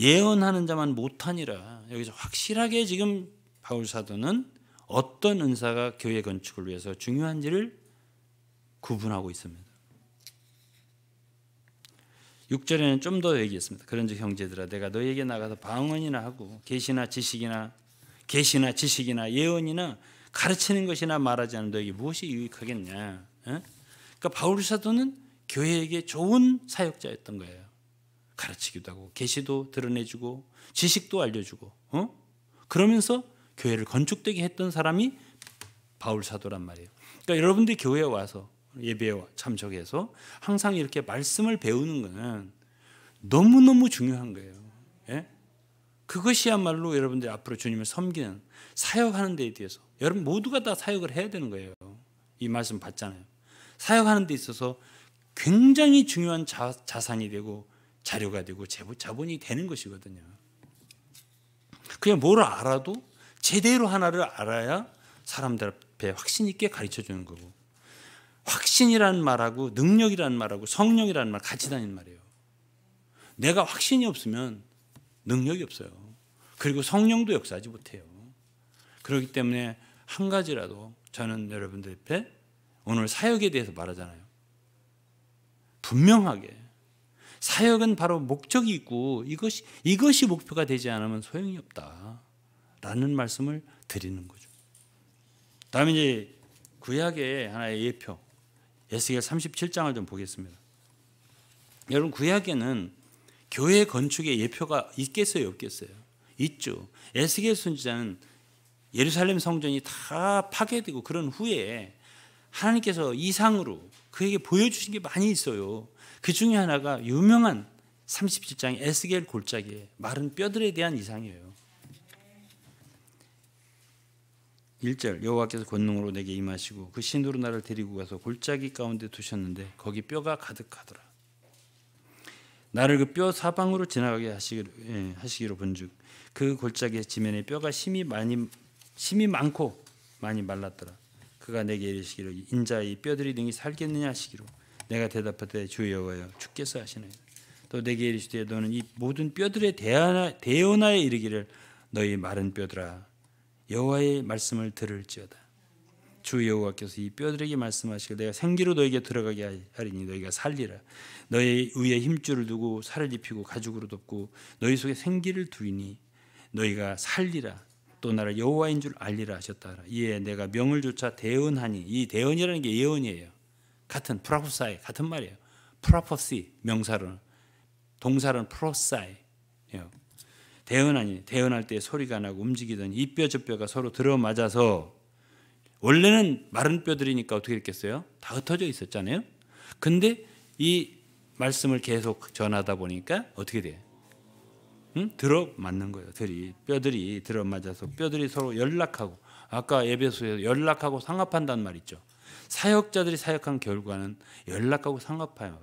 예언하는 자만 못하니라. 여기서 확실하게 지금 바울 사도는 어떤 은사가 교회 건축을 위해서 중요한지를 구분하고 있습니다. 6절에는 좀 더 얘기했습니다. 그런즉 형제들아 내가 너에게 나가서 방언이나 하고 계시나 지식이나 계시나 지식이나 예언이나 가르치는 것이나 말하지 않는 너에게 무엇이 유익하겠냐. 그러니까 바울 사도는 교회에게 좋은 사역자였던 거예요. 가르치기도 하고 계시도 드러내주고 지식도 알려주고 어? 그러면서 교회를 건축되게 했던 사람이 바울 사도란 말이에요. 그러니까 여러분들이 교회에 와서 예배에 참석해서 항상 이렇게 말씀을 배우는 것은 너무너무 중요한 거예요. 예? 그것이야말로 여러분들 이 앞으로 주님을 섬기는 사역하는 데에 대해서 여러분 모두가 다 사역을 해야 되는 거예요. 이 말씀 봤잖아요. 사역하는 데 있어서 굉장히 중요한 자, 자산이 되고 자료가 되고 자본이 되는 것이거든요. 그냥 뭘 알아도 제대로 하나를 알아야 사람들 앞에 확신 있게 가르쳐 주는 거고 확신이란 말하고 능력이란 말하고 성령이란는말 같이 다니는 말이에요. 내가 확신이 없으면 능력이 없어요. 그리고 성령도 역사하지 못해요. 그렇기 때문에 한 가지라도 저는 여러분들 앞에 오늘 사역에 대해서 말하잖아요. 분명하게 사역은 바로 목적이 있고 이것이 이것이 목표가 되지 않으면 소용이 없다라는 말씀을 드리는 거죠. 다음에 이제 구약의 하나의 예표 에스겔 37장을 좀 보겠습니다. 여러분 구약에는 교회 건축의 예표가 있겠어요, 없겠어요? 있죠. 에스겔 선지자는 예루살렘 성전이 다 파괴되고 그런 후에 하나님께서 이상으로 그에게 보여주신 게 많이 있어요. 그 중에 하나가 유명한 37장의 에스겔 골짜기에 마른 뼈들에 대한 이상이에요. 1절 여호와께서 권능으로 내게 임하시고 그 신으로 나를 데리고 가서 골짜기 가운데 두셨는데 거기 뼈가 가득하더라. 나를 그 뼈 사방으로 지나가게 하시기로, 예, 하시기로 본즉 그골짜기 지면에 뼈가 심이 많이 심이 많고 많이 말랐더라. 그가 내게 이르시기를 인자의 뼈들이 능히 살겠느냐 하시기로 내가 대답하되 주여와여 주께서 하시나또 내게 이르시되 너는 이 모든 뼈들에 대하나, 대연하여 이르기를 너희 마른 뼈들아 여호와의 말씀을 들을지어다. 주 여호와께서 이 뼈들에게 말씀하시고 내가 생기로 너에게 들어가게 하리니 너희가 살리라. 너희 위에 힘줄을 두고 살을 입히고 가죽으로 덮고 너희 속에 생기를 두이니 너희가 살리라. 또 나를 여호와인 줄 알리라 하셨다. 이에 내가 명을 조차 대언하니 이 대언이라는 게 예언이에요. 같은 프라프사이 같은 말이에요. 프라포시 명사로는 동사로는 프로사이예요. 대언하니 대언할 때 소리가 나고 움직이던 이뼈 저 뼈가 서로 들어맞아서 원래는 마른 뼈들이니까 어떻게 됐겠어요? 다 흩어져 있었잖아요. 근데 이 말씀을 계속 전하다 보니까 어떻게 돼? 응? 들어맞는 거예요. 들이 뼈들이 들어맞아서 뼈들이 서로 연락하고 아까 예배소에서 연락하고 상합한다는 말 있죠. 사역자들이 사역한 결과는 연락하고 상합하여.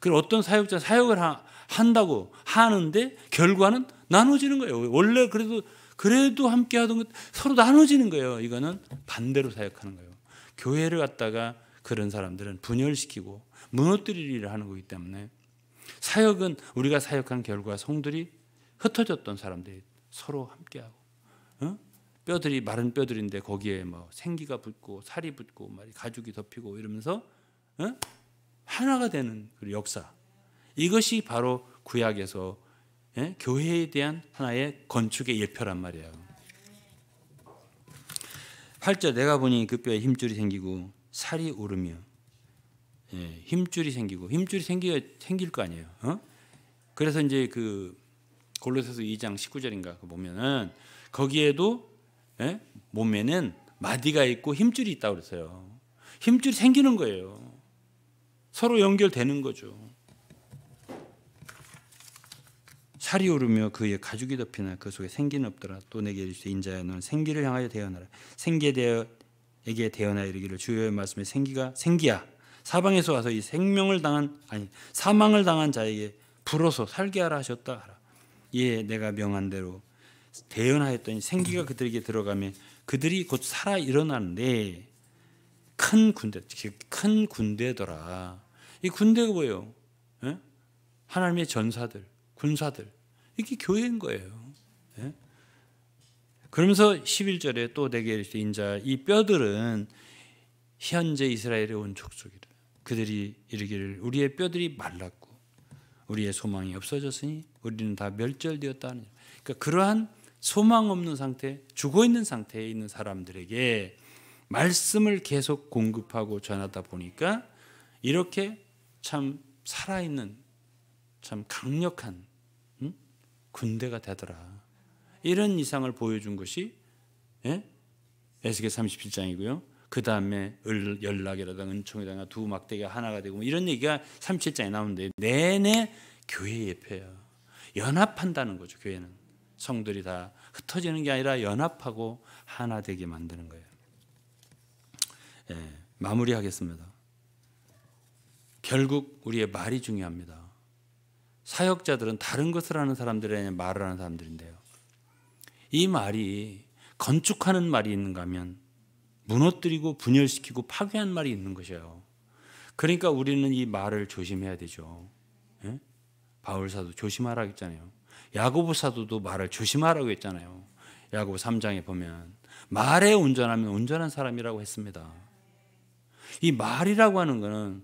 그리고 어떤 사역자 사역을 하, 한다고 하는데 결과는 나눠지는 거예요. 원래 그래도 그래도 함께 하던 것 서로 나눠지는 거예요. 이거는 반대로 사역하는 거예요. 교회를 갖다가 그런 사람들은 분열시키고 무너뜨릴 일을 하는 거기 때문에 사역은 우리가 사역한 결과 성들이 흩어졌던 사람들이 서로 함께하고 뼈들이 마른 뼈들인데 거기에 뭐 생기가 붙고 살이 붙고 말이 가죽이 덮이고 이러면서 어? 하나가 되는 그 역사. 이것이 바로 구약에서 예? 교회에 대한 하나의 건축의 예표란 말이에요. 8절 내가 보니 그 뼈에 힘줄이 생기고 살이 오르며 예, 힘줄이 생기고 힘줄이 생기, 생길 거 아니에요. 어? 그래서 이제 그 골로새서 2장 19절인가 그 보면은 거기에도 예? 몸에는 마디가 있고 힘줄이 있다고 그랬어요. 힘줄이 생기는 거예요. 서로 연결되는 거죠. 살이 오르며 그의 가죽이 덮이나 그 속에 생기는 없더라. 또 내게 이르시되 인자야 너는 생기를 향하여 대언하라. 생기에 대하여 에게 대언하여 이르기를 주여의 말씀에 생기가 생기야. 사방에서 와서 이 생명을 당한 아니 사망을 당한 자에게 불어서 살게 하라 하셨다 하라. 예 내가 명한 대로 대연하였더니 생기가 그들에게 들어가며 그들이 곧 살아 일어나는데 큰 군대 큰 군대더라. 이 군대가 뭐예요? 예? 하나님의 전사들, 군사들. 이게 교회인 거예요. 예? 그러면서 11절에 또 내게 인자 이 뼈들은 현재 이스라엘에 온 족속이라. 그들이 이르기를 우리의 뼈들이 말랐고 우리의 소망이 없어졌으니 우리는 다 멸절되었다는. 그러니까 그러한 소망 없는 상태, 죽어 있는 상태에 있는 사람들에게 말씀을 계속 공급하고 전하다 보니까 이렇게 참 살아있는 참 강력한 응? 음? 군대가 되더라. 이런 이상을 보여준 것이 예? 에스겔 37장이고요. 그 다음에 연락이라든가 은총이라든가 두 막대기가 하나가 되고 뭐 이런 얘기가 37장에 나오는데 내내 교회 예배야. 연합한다는 거죠. 교회는. 성들이 다 흩어지는 게 아니라 연합하고 하나 되게 만드는 거예요. 예, 마무리하겠습니다. 결국 우리의 말이 중요합니다. 사역자들은 다른 것을 하는 사람들이 아 말을 하는 사람들인데요. 이 말이 건축하는 말이 있는가 하면 무너뜨리고 분열시키고 파괴한 말이 있는 것이에요. 그러니까 우리는 이 말을 조심해야 되죠. 예? 바울사도 조심하라 했잖아요. 야고부 사도도 말을 조심하라고 했잖아요. 야고부 3장에 보면 말에 운전하면 운전한 사람이라고 했습니다. 이 말이라고 하는 것은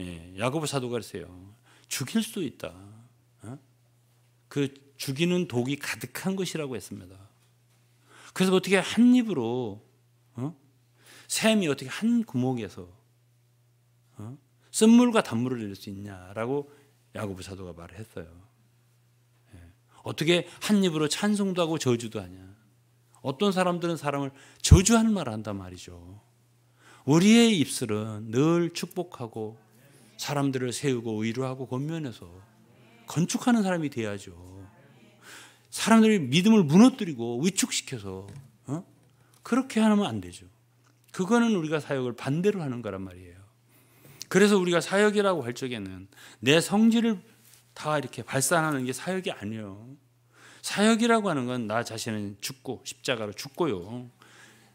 예, 야고부 사도가 그랬어요. 죽일 수도 있다. 어? 그 죽이는 독이 가득한 것이라고 했습니다. 그래서 어떻게 한 입으로 어? 샘이 어떻게 한 구멍에서 어? 쓴물과 단물을 낼수 있냐라고 야고부 사도가 말을 했어요. 어떻게 한 입으로 찬송도 하고 저주도 하냐. 어떤 사람들은 사람을 저주하는 말 한단 말이죠. 우리의 입술은 늘 축복하고 사람들을 세우고 위로하고 권면해서 건축하는 사람이 돼야죠. 사람들의 믿음을 무너뜨리고 위축시켜서 어? 그렇게 하면 안 되죠. 그거는 우리가 사역을 반대로 하는 거란 말이에요. 그래서 우리가 사역이라고 할 적에는 내 성질을 다 이렇게 발산하는 게 사역이 아니에요. 사역이라고 하는 건 나 자신은 죽고 십자가로 죽고요.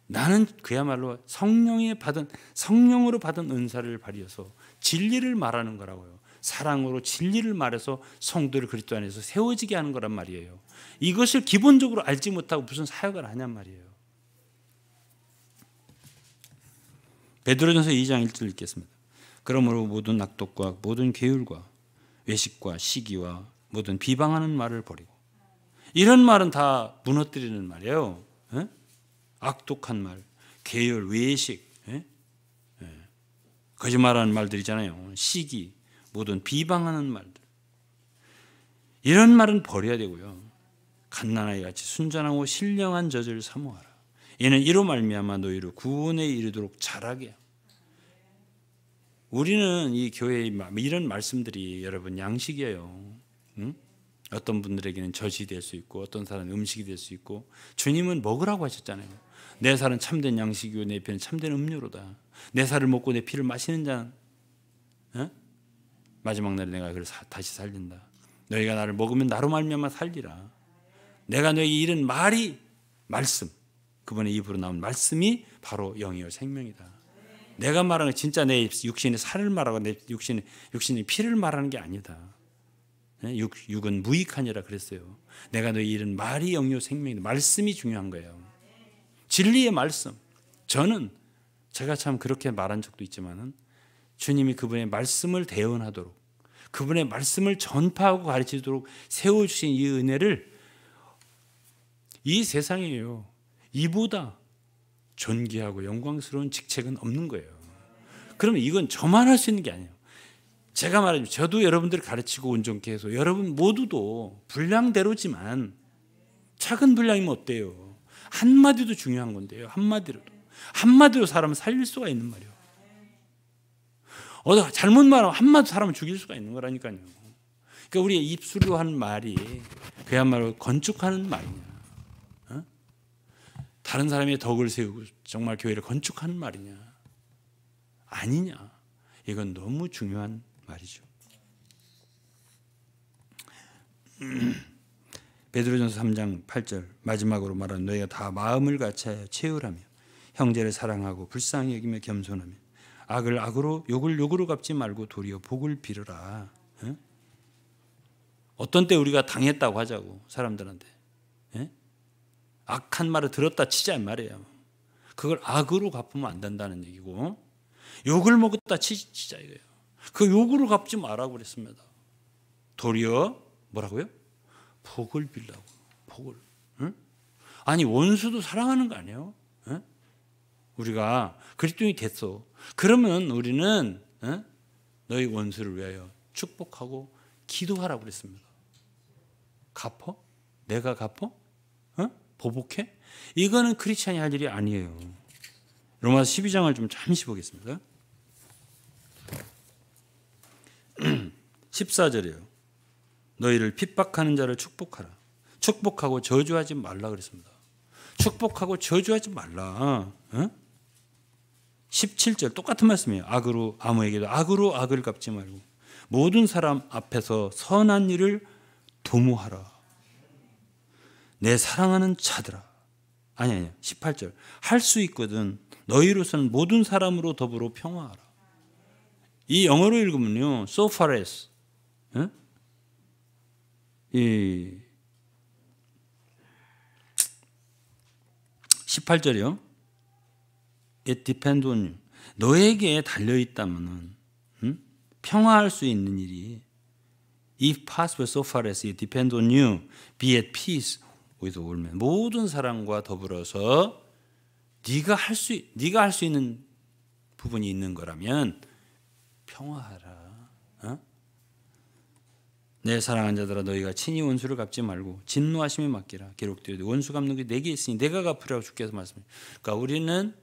나는 그야말로 성령이 받은 성령으로 받은 은사를 발휘해서 진리를 말하는 거라고요. 사랑으로 진리를 말해서 성도를 그리스도 안에서 세워지게 하는 거란 말이에요. 이것을 기본적으로 알지 못하고 무슨 사역을 하냔 말이에요. 베드로전서 2장 1절 읽겠습니다. 그러므로 모든 낙독과 모든 계율과 외식과 시기와 모든 비방하는 말을 버리고 이런 말은 다 무너뜨리는 말이에요. 에? 예? 악독한 말, 계열, 외식, 에? 예? 에. 예. 거짓말하는 말들이잖아요. 시기, 모든 비방하는 말들. 이런 말은 버려야 되고요. 갓난아이 같이 순전하고 신령한 저젖를 사모하라. 얘는 이로 말미암아 너희를 구원에 이르도록 자라게 하고 우리는 이 교회의 이런 말씀들이 여러분 양식이에요. 응? 어떤 분들에게는 젖이 될 수 있고 어떤 사람은 음식이 될 수 있고 주님은 먹으라고 하셨잖아요. 내 살은 참된 양식이요 내 피는 참된 음료로다. 내 살을 먹고 내 피를 마시는 자는 어? 마지막 날에 내가 그를 사, 다시 살린다. 너희가 나를 먹으면 나로 말미암아 살리라. 내가 너희 잃은 말이 말씀. 그분의 입으로 나온 말씀이 바로 영이요 생명이다. 내가 말하는 건 진짜 내육신이 살을 말하고 내육신이 육신의 피를 말하는 게 아니다. 네, 육, 육은 무익하니라 그랬어요. 내가 너희 이른 말이 영유 생명이다. 말씀이 중요한 거예요. 진리의 말씀. 저는 제가 참 그렇게 말한 적도 있지만은 주님이 그분의 말씀을 대언하도록 그분의 말씀을 전파하고 가르치도록 세워주신 이 은혜를 이 세상이에요. 이보다 존귀하고 영광스러운 직책은 없는 거예요. 그러면 이건 저만 할 수 있는 게 아니에요. 제가 말하면 저도 여러분들 가르치고 운전케 해서 여러분 모두도 분량대로지만 작은 분량이면 어때요? 한마디도 중요한 건데요. 한마디로도. 한마디로 사람을 살릴 수가 있는 말이요. 어, 잘못 말하면 한마디 사람을 죽일 수가 있는 거라니까요. 그러니까 우리의 입술로 한 말이 그야말로 건축하는 말이냐. 다른 사람의 덕을 세우고 정말 교회를 건축하는 말이냐? 아니냐? 이건 너무 중요한 말이죠. 베드로전서 3장 8절 마지막으로 말하 너희가 다 마음을 같이 채우라며 형제를 사랑하고 불쌍히 여기며 겸손하며 악을 악으로 욕을 욕으로 갚지 말고 도리어 복을 빌어라. 어? 어떤 때 우리가 당했다고 하자고 사람들한테 악한 말을 들었다 치자 말이에요. 그걸 악으로 갚으면 안 된다는 얘기고 욕을 먹었다 치자 이거예요. 그 욕으로 갚지 말라고 그랬습니다. 도리어 뭐라고요? 복을 빌라고. 복을. 응? 아니 원수도 사랑하는 거 아니에요? 응? 우리가 그리스도인이 됐어. 그러면 우리는 응? 너희 원수를 위하여 축복하고 기도하라고 그랬습니다. 갚어? 내가 갚어? 보복해? 이거는 크리스천이 할 일이 아니에요. 로마서 12장을 좀 잠시 보겠습니다. 14절이에요. 너희를 핍박하는 자를 축복하라. 축복하고 저주하지 말라 그랬습니다. 축복하고 저주하지 말라. 어? 17절 똑같은 말씀이에요. 악으로 아무에게도 악으로 악을 갚지 말고 모든 사람 앞에서 선한 일을 도모하라. 내 사랑하는 자들아. 아니, 아니, 18절. 할 수 있거든. 너희로서는 모든 사람으로 더불어 평화하라. 이 영어로 읽으면요. so far as. 예? 이 18절이요. It depends on you. 너에게 달려있다면 응? 평화할 수 있는 일이 if possible so far as it depends on you be at peace 우리도 울면 모든 사람과 더불어서 네가 할 수 네가 할 수 있는 부분이 있는 거라면 평화하라. 어? 내사랑하는 자들아 너희가 친히 원수를 갚지 말고 진노하심에 맡기라. 기록되어 원수 갚는 게 내게 있으니 내가 갚으라고 주께서 말씀해. 그러니까 우리는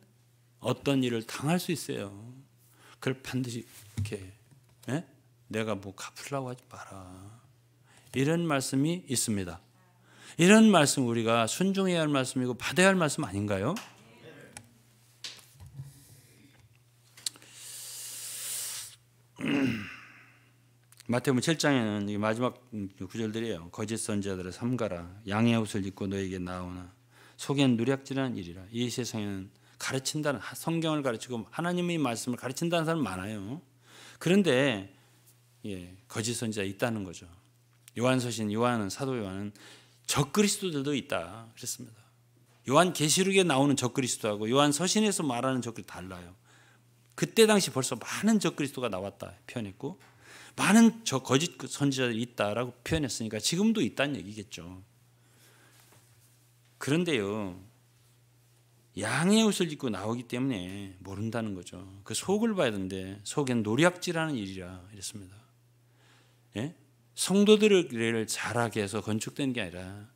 어떤 일을 당할 수 있어요. 그걸 반드시 이렇게 에? 예? 내가 뭐 갚으려고 하지 마라. 이런 말씀이 있습니다. 이런 말씀 우리가 순종해야 할 말씀이고 받아야 할 말씀 아닌가요? 음. 마태복음 7장에는 마지막 구절들이에요. 거짓 선지자들을 삼가라. 양의 옷을 입고 너에게 나오나. 속엔 누략질한 일이라. 이 세상에는 가르친다는 성경을 가르치고 하나님의 말씀을 가르친다는 사람 많아요. 그런데 예, 거짓 선지자 있다는 거죠. 요한서신 요한은 사도 요한은 적그리스도들도 있다 그랬습니다. 요한 계시록에 나오는 적그리스도하고 요한 서신에서 말하는 적그리 달라요. 그때 당시 벌써 많은 적그리스도가 나왔다 표현했고 많은 저 거짓 선지자들이 있다라고 표현했으니까 지금도 있다는 얘기겠죠. 그런데요. 양의 옷을 입고 나오기 때문에 모른다는 거죠. 그 속을 봐야 되는데 속엔 노략질하는 일이라 이랬습니다. 예? 성도들을 잘하게 해서 건축된 게 아니라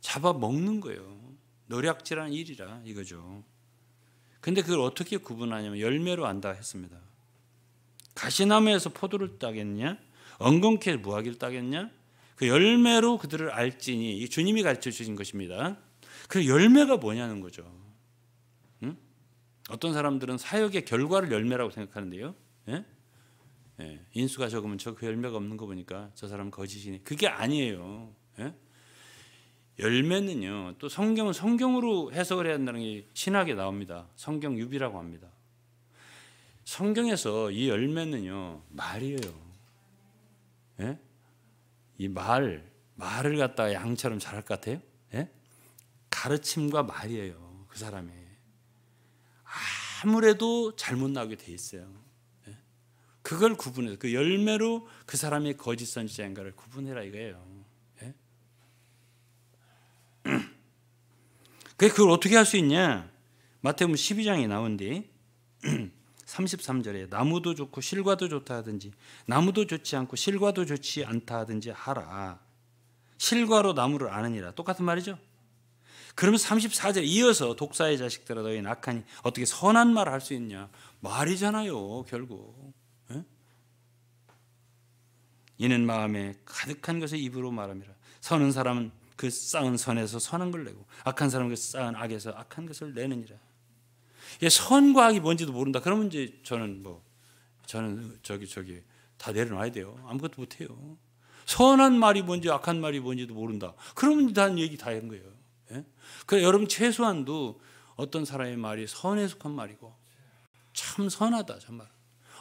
잡아먹는 거예요. 노략질한 일이라 이거죠. 근데 그걸 어떻게 구분하냐면 열매로 안다 했습니다. 가시나무에서 포도를 따겠냐? 엉겅퀴에 무화기를 따겠냐? 그 열매로 그들을 알지니 이 주님이 가르쳐 주신 것입니다. 그 열매가 뭐냐는 거죠. 응? 어떤 사람들은 사역의 결과를 열매라고 생각하는데요. 예? 예, 인수가 적으면 저 그 열매가 없는 거 보니까 저 사람 거짓이니 그게 아니에요. 예? 열매는요. 또 성경은 성경으로 해석을 해야 한다는 게 신학에 나옵니다. 성경 유비라고 합니다. 성경에서 이 열매는요 말이에요. 예? 이말 말을 갖다가 양처럼 잘할 것 같아요. 예? 가르침과 말이에요. 그 사람의 아무래도 잘못 나게 돼 있어요. 그걸 구분해서 그 열매로 그 사람이 거짓 선지자인가를 구분해라 이거예요. 예? 그걸 어떻게 할 수 있냐? 마태복음 12장에 나온디 33절에 나무도 좋고 실과도 좋다 하든지 나무도 좋지 않고 실과도 좋지 않다 하든지 하라. 실과로 나무를 아느니라. 똑같은 말이죠. 그러면 34절 이어서 독사의 자식들아 너희 악하니 어떻게 선한 말을 할 수 있냐. 말이잖아요. 결국. 이는 마음에 가득한 것을 입으로 말함이라. 선은 사람은 그 쌓은 선에서 선한 걸 내고 악한 사람은 그 쌓은 악에서 악한 것을 내느니라. 예, 선과 악이 뭔지도 모른다. 그러면 이제 저는 뭐 저는 저기 저기 다 내려놔야 돼요. 아무것도 못 해요. 선한 말이 뭔지 악한 말이 뭔지도 모른다. 그러면 단 얘기 다 한 거예요. 예? 그래 여러분 최소한도 어떤 사람의 말이 선에 속한 말이고 참 선하다 정말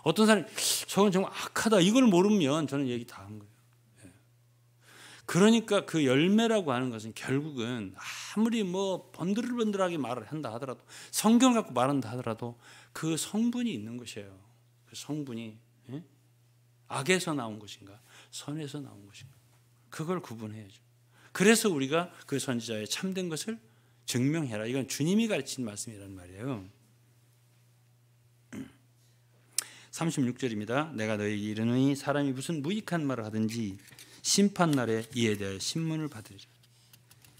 어떤 사람이 저건 정말 악하다 이걸 모르면 저는 얘기 다 한 거예요. 예. 그러니까 그 열매라고 하는 것은 결국은 아무리 뭐 번들번들하게 말을 한다 하더라도 성경을 갖고 말한다 하더라도 그 성분이 있는 것이에요. 그 성분이 예? 악에서 나온 것인가 선에서 나온 것인가 그걸 구분해야죠. 그래서 우리가 그 선지자의 참된 것을 증명해라. 이건 주님이 가르친 말씀이란 말이에요. 36절입니다. 내가 너에게 이르노니 사람이 무슨 무익한 말을 하든지 심판 날에 이에 대하여 신문을 받으리라.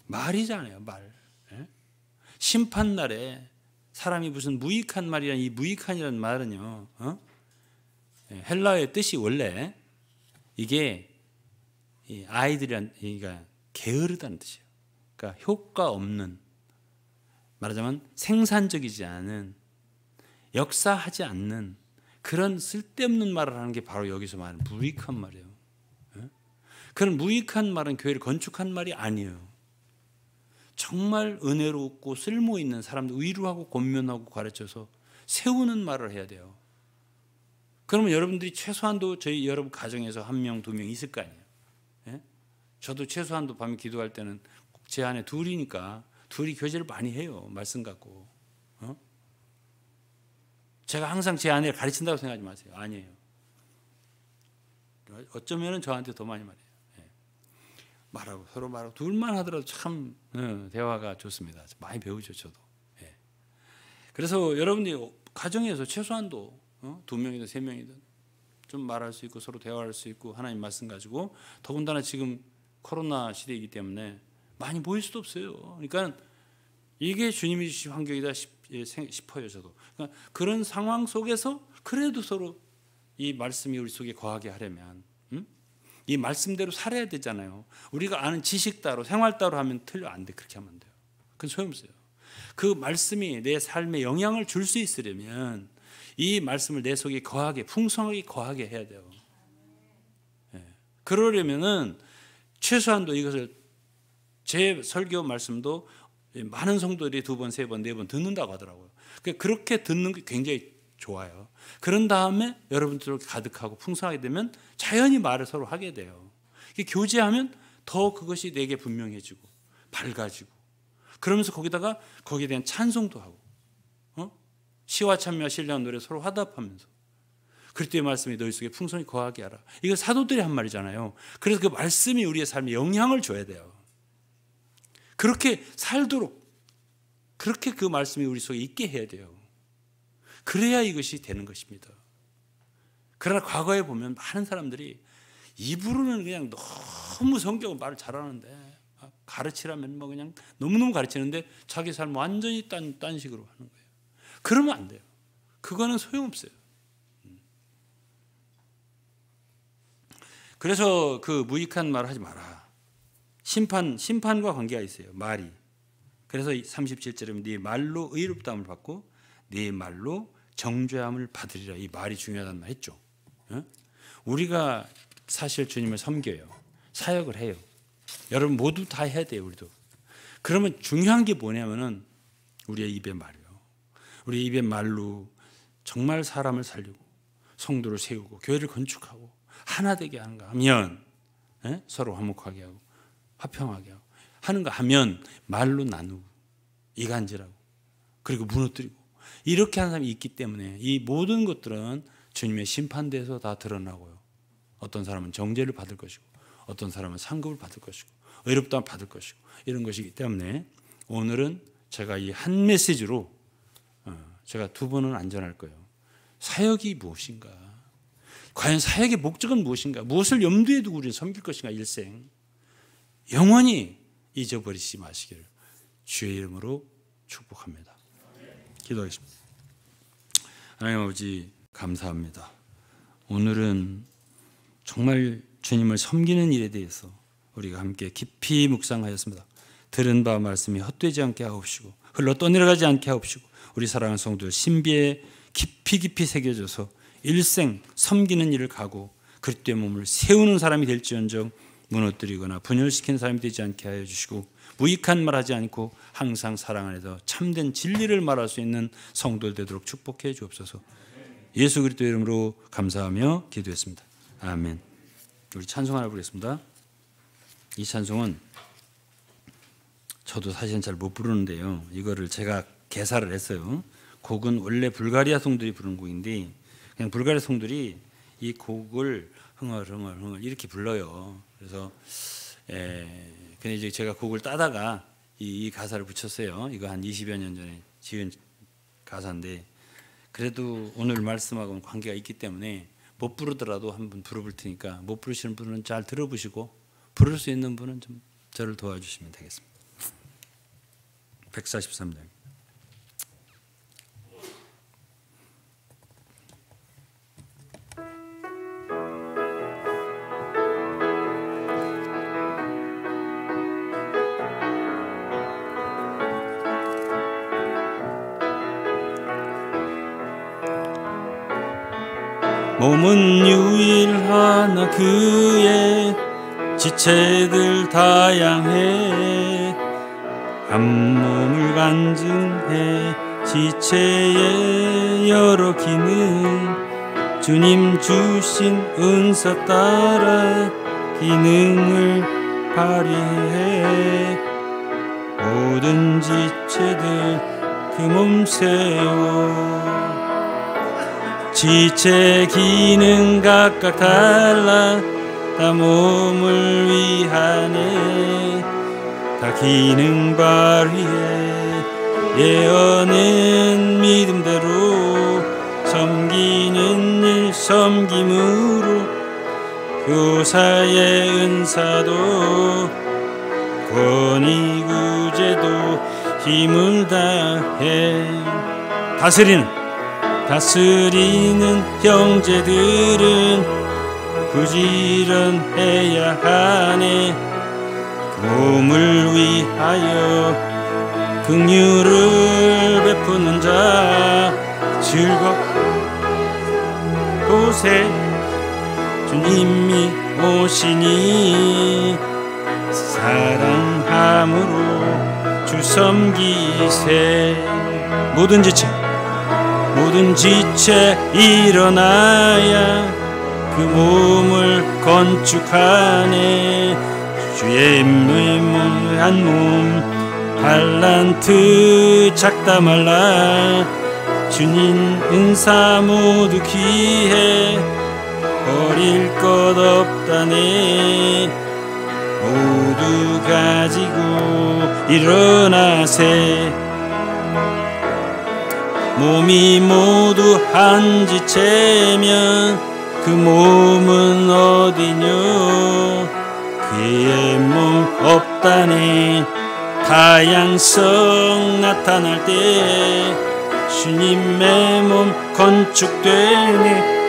말이잖아요, 말. 예? 심판 날에 사람이 무슨 무익한 말이란 이 무익한이라는 말은요. 어? 예, 헬라의 뜻이 원래 이게 아이들이란 그러니까 게으르다는 뜻이에요. 그러니까 효과 없는 말하자면 생산적이지 않은 역사하지 않는 그런 쓸데없는 말을 하는 게 바로 여기서 말하는 무익한 말이에요. 예? 그런 무익한 말은 교회를 건축한 말이 아니에요. 정말 은혜롭고 쓸모 있는 사람들 위로하고 권면하고 가르쳐서 세우는 말을 해야 돼요. 그러면 여러분들이 최소한도 저희 여러분 가정에서 한 명, 두 명 있을 거 아니에요. 예? 저도 최소한도 밤에 기도할 때는 제 안에 둘이니까 둘이 교제를 많이 해요. 말씀 갖고. 제가 항상 제 아내를 가르친다고 생각하지 마세요. 아니에요. 어쩌면 저한테 더 많이 말해요. 예. 말하고 서로 말하고 둘만 하더라도 참 예, 대화가 좋습니다. 많이 배우죠 저도. 예. 그래서 여러분이 가정에서 최소한도 어, 두 명이든 세 명이든 좀 말할 수 있고 서로 대화할 수 있고 하나님 말씀 가지고 더군다나 지금 코로나 시대이기 때문에 많이 모일 수도 없어요. 그러니까 이게 주님이 주신 환경이다 싶 예, 싶어요 저도. 그러니까 그런 상황 속에서 그래도 서로 이 말씀이 우리 속에 거하게 하려면 음? 이 말씀대로 살아야 되잖아요. 우리가 아는 지식 따로 생활 따로 하면 틀려 안 돼. 그렇게 하면 안 돼요. 그건 소용없어요. 그 말씀이 내 삶에 영향을 줄 수 있으려면 이 말씀을 내 속에 거하게 풍성하게 거하게 해야 돼요. 예. 그러려면은 최소한도 이것을 제 설교 말씀도 많은 성도들이 두 번, 세 번, 네 번 듣는다고 하더라고요. 그러니까 그렇게 듣는 게 굉장히 좋아요. 그런 다음에 여러분들 가득하고 풍성하게 되면 자연히 말을 서로 하게 돼요. 교제하면 더 그것이 내게 분명해지고 밝아지고 그러면서 거기다가 거기에 대한 찬송도 하고 어? 시와 찬미와 신뢰한 노래 서로 화답하면서 그리스도의 말씀이 너희 속에 풍성히 거하게 하라. 이거 사도들이 한 말이잖아요. 그래서 그 말씀이 우리의 삶에 영향을 줘야 돼요. 그렇게 살도록 그렇게 그 말씀이 우리 속에 있게 해야 돼요. 그래야 이것이 되는 것입니다. 그러나 과거에 보면 많은 사람들이 입으로는 그냥 너무 성경을 말을 잘하는데 아, 가르치라면 뭐 그냥 너무너무 가르치는데 자기 삶 완전히 딴, 딴 식으로 하는 거예요. 그러면 안 돼요. 그거는 소용없어요. 음. 그래서 그 무익한 말 하지 마라. 심판 심판과 관계가 있어요. 말이. 그래서 37절에 네 말로 의롭다함을 받고 네 말로 정죄함을 받으리라. 이 말이 중요하단 말 했죠. 우리가 사실 주님을 섬겨요. 사역을 해요. 여러분 모두 다 해야 돼요, 우리도. 그러면 중요한 게 뭐냐면은 우리의 입의 말이요. 우리 입의 말로 정말 사람을 살리고 성도를 세우고 교회를 건축하고 하나 되게 하는가 하면 서로 화목하게 하고 화평하게 하는가 하면 말로 나누고 이간질하고 그리고 무너뜨리고 이렇게 하는 사람이 있기 때문에 이 모든 것들은 주님의 심판대에서 다 드러나고요. 어떤 사람은 정죄를 받을 것이고 어떤 사람은 상급을 받을 것이고 의롭다 받을 것이고 이런 것이기 때문에 오늘은 제가 이 한 메시지로 어, 제가 두 번은 안전할 거예요. 사역이 무엇인가? 과연 사역의 목적은 무엇인가? 무엇을 염두에 두고 우리는 섬길 것인가 일생? 영원히 잊어버리지 마시기를 주의 이름으로 축복합니다. 기도하겠습니다. 하나님 아버지 감사합니다. 오늘은 정말 주님을 섬기는 일에 대해서 우리가 함께 깊이 묵상하였습니다. 들은 바 말씀이 헛되지 않게 하옵시고 흘러 떠내려가지 않게 하옵시고 우리 사랑하는 성도들 신비에 깊이 깊이 새겨져서 일생 섬기는 일을 가고 그리스도의 몸을 세우는 사람이 될지언정 무너뜨리거나 분열시킨 사람이 되지 않게 하여 주시고 무익한 말하지 않고 항상 사랑 안에서 참된 진리를 말할 수 있는 성도들 되도록 축복해 주옵소서. 예수 그리스도 이름으로 감사하며 기도했습니다. 아멘. 우리 찬송 하나 부르겠습니다. 이 찬송은 저도 사실은 잘 못 부르는데요. 이거를 제가 개사를 했어요. 곡은 원래 불가리아 성들이 부르 곡인데 그냥 불가리아 성들이 이 곡을 흥얼흥얼 흥얼 이렇게 불러요. 그래서 에, 예, 근데 이제 제가 곡을 따다가 이, 이 가사를 붙였어요. 이거 한 20여 년 전에 지은 가사인데 그래도 오늘 말씀하고는 관계가 있기 때문에 못 부르더라도 한번 부르볼 테니까 못 부르시는 분은 잘 들어보시고 부를 수 있는 분은 좀 저를 도와주시면 되겠습니다. 143장. 몸은 유일하나 그의 지체들 다양해 한 몸을 간증해 지체의 여러 기능 주님 주신 은사 따라 기능을 발휘해 모든 지체들 그 몸 세워 지체 기능 각각 달라 다 몸을 위하네 다 기능 발휘해 예언은 믿음대로 섬기는 일 섬김으로 교사의 은사도 권위 구제도 힘을 다해 다스리는 다스리는 형제들은 부지런해야 하네 몸을 위하여 긍휼을 베푸는 자 즐겁 곳에 주님이 오시니 사랑함으로 주 섬기세 모든 지체 모든 지체 일어나야 그 몸을 건축하네 주의 임무한 몸 발란트 작다 말라 주님 은사 모두 귀해 버릴 것 없다네 모두 가지고 일어나세 몸이 모두 한지체면 그 몸은 어디뇨 그의 몸 없다네 다양성 나타날 때 주님의 몸 건축되네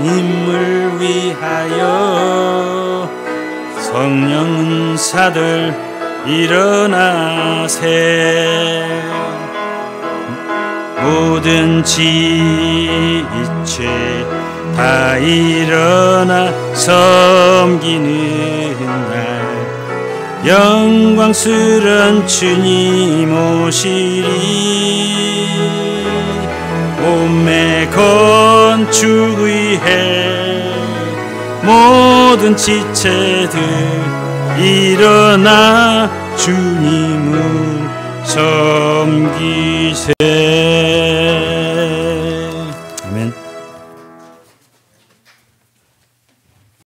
님을 위하여 성령 은 사들 일어나세 모든 지체 다 일어나 섬기는 날 영광스런 주님 오시리 몸의 건축위해 모든 지체들 일어나 주님을 섬기세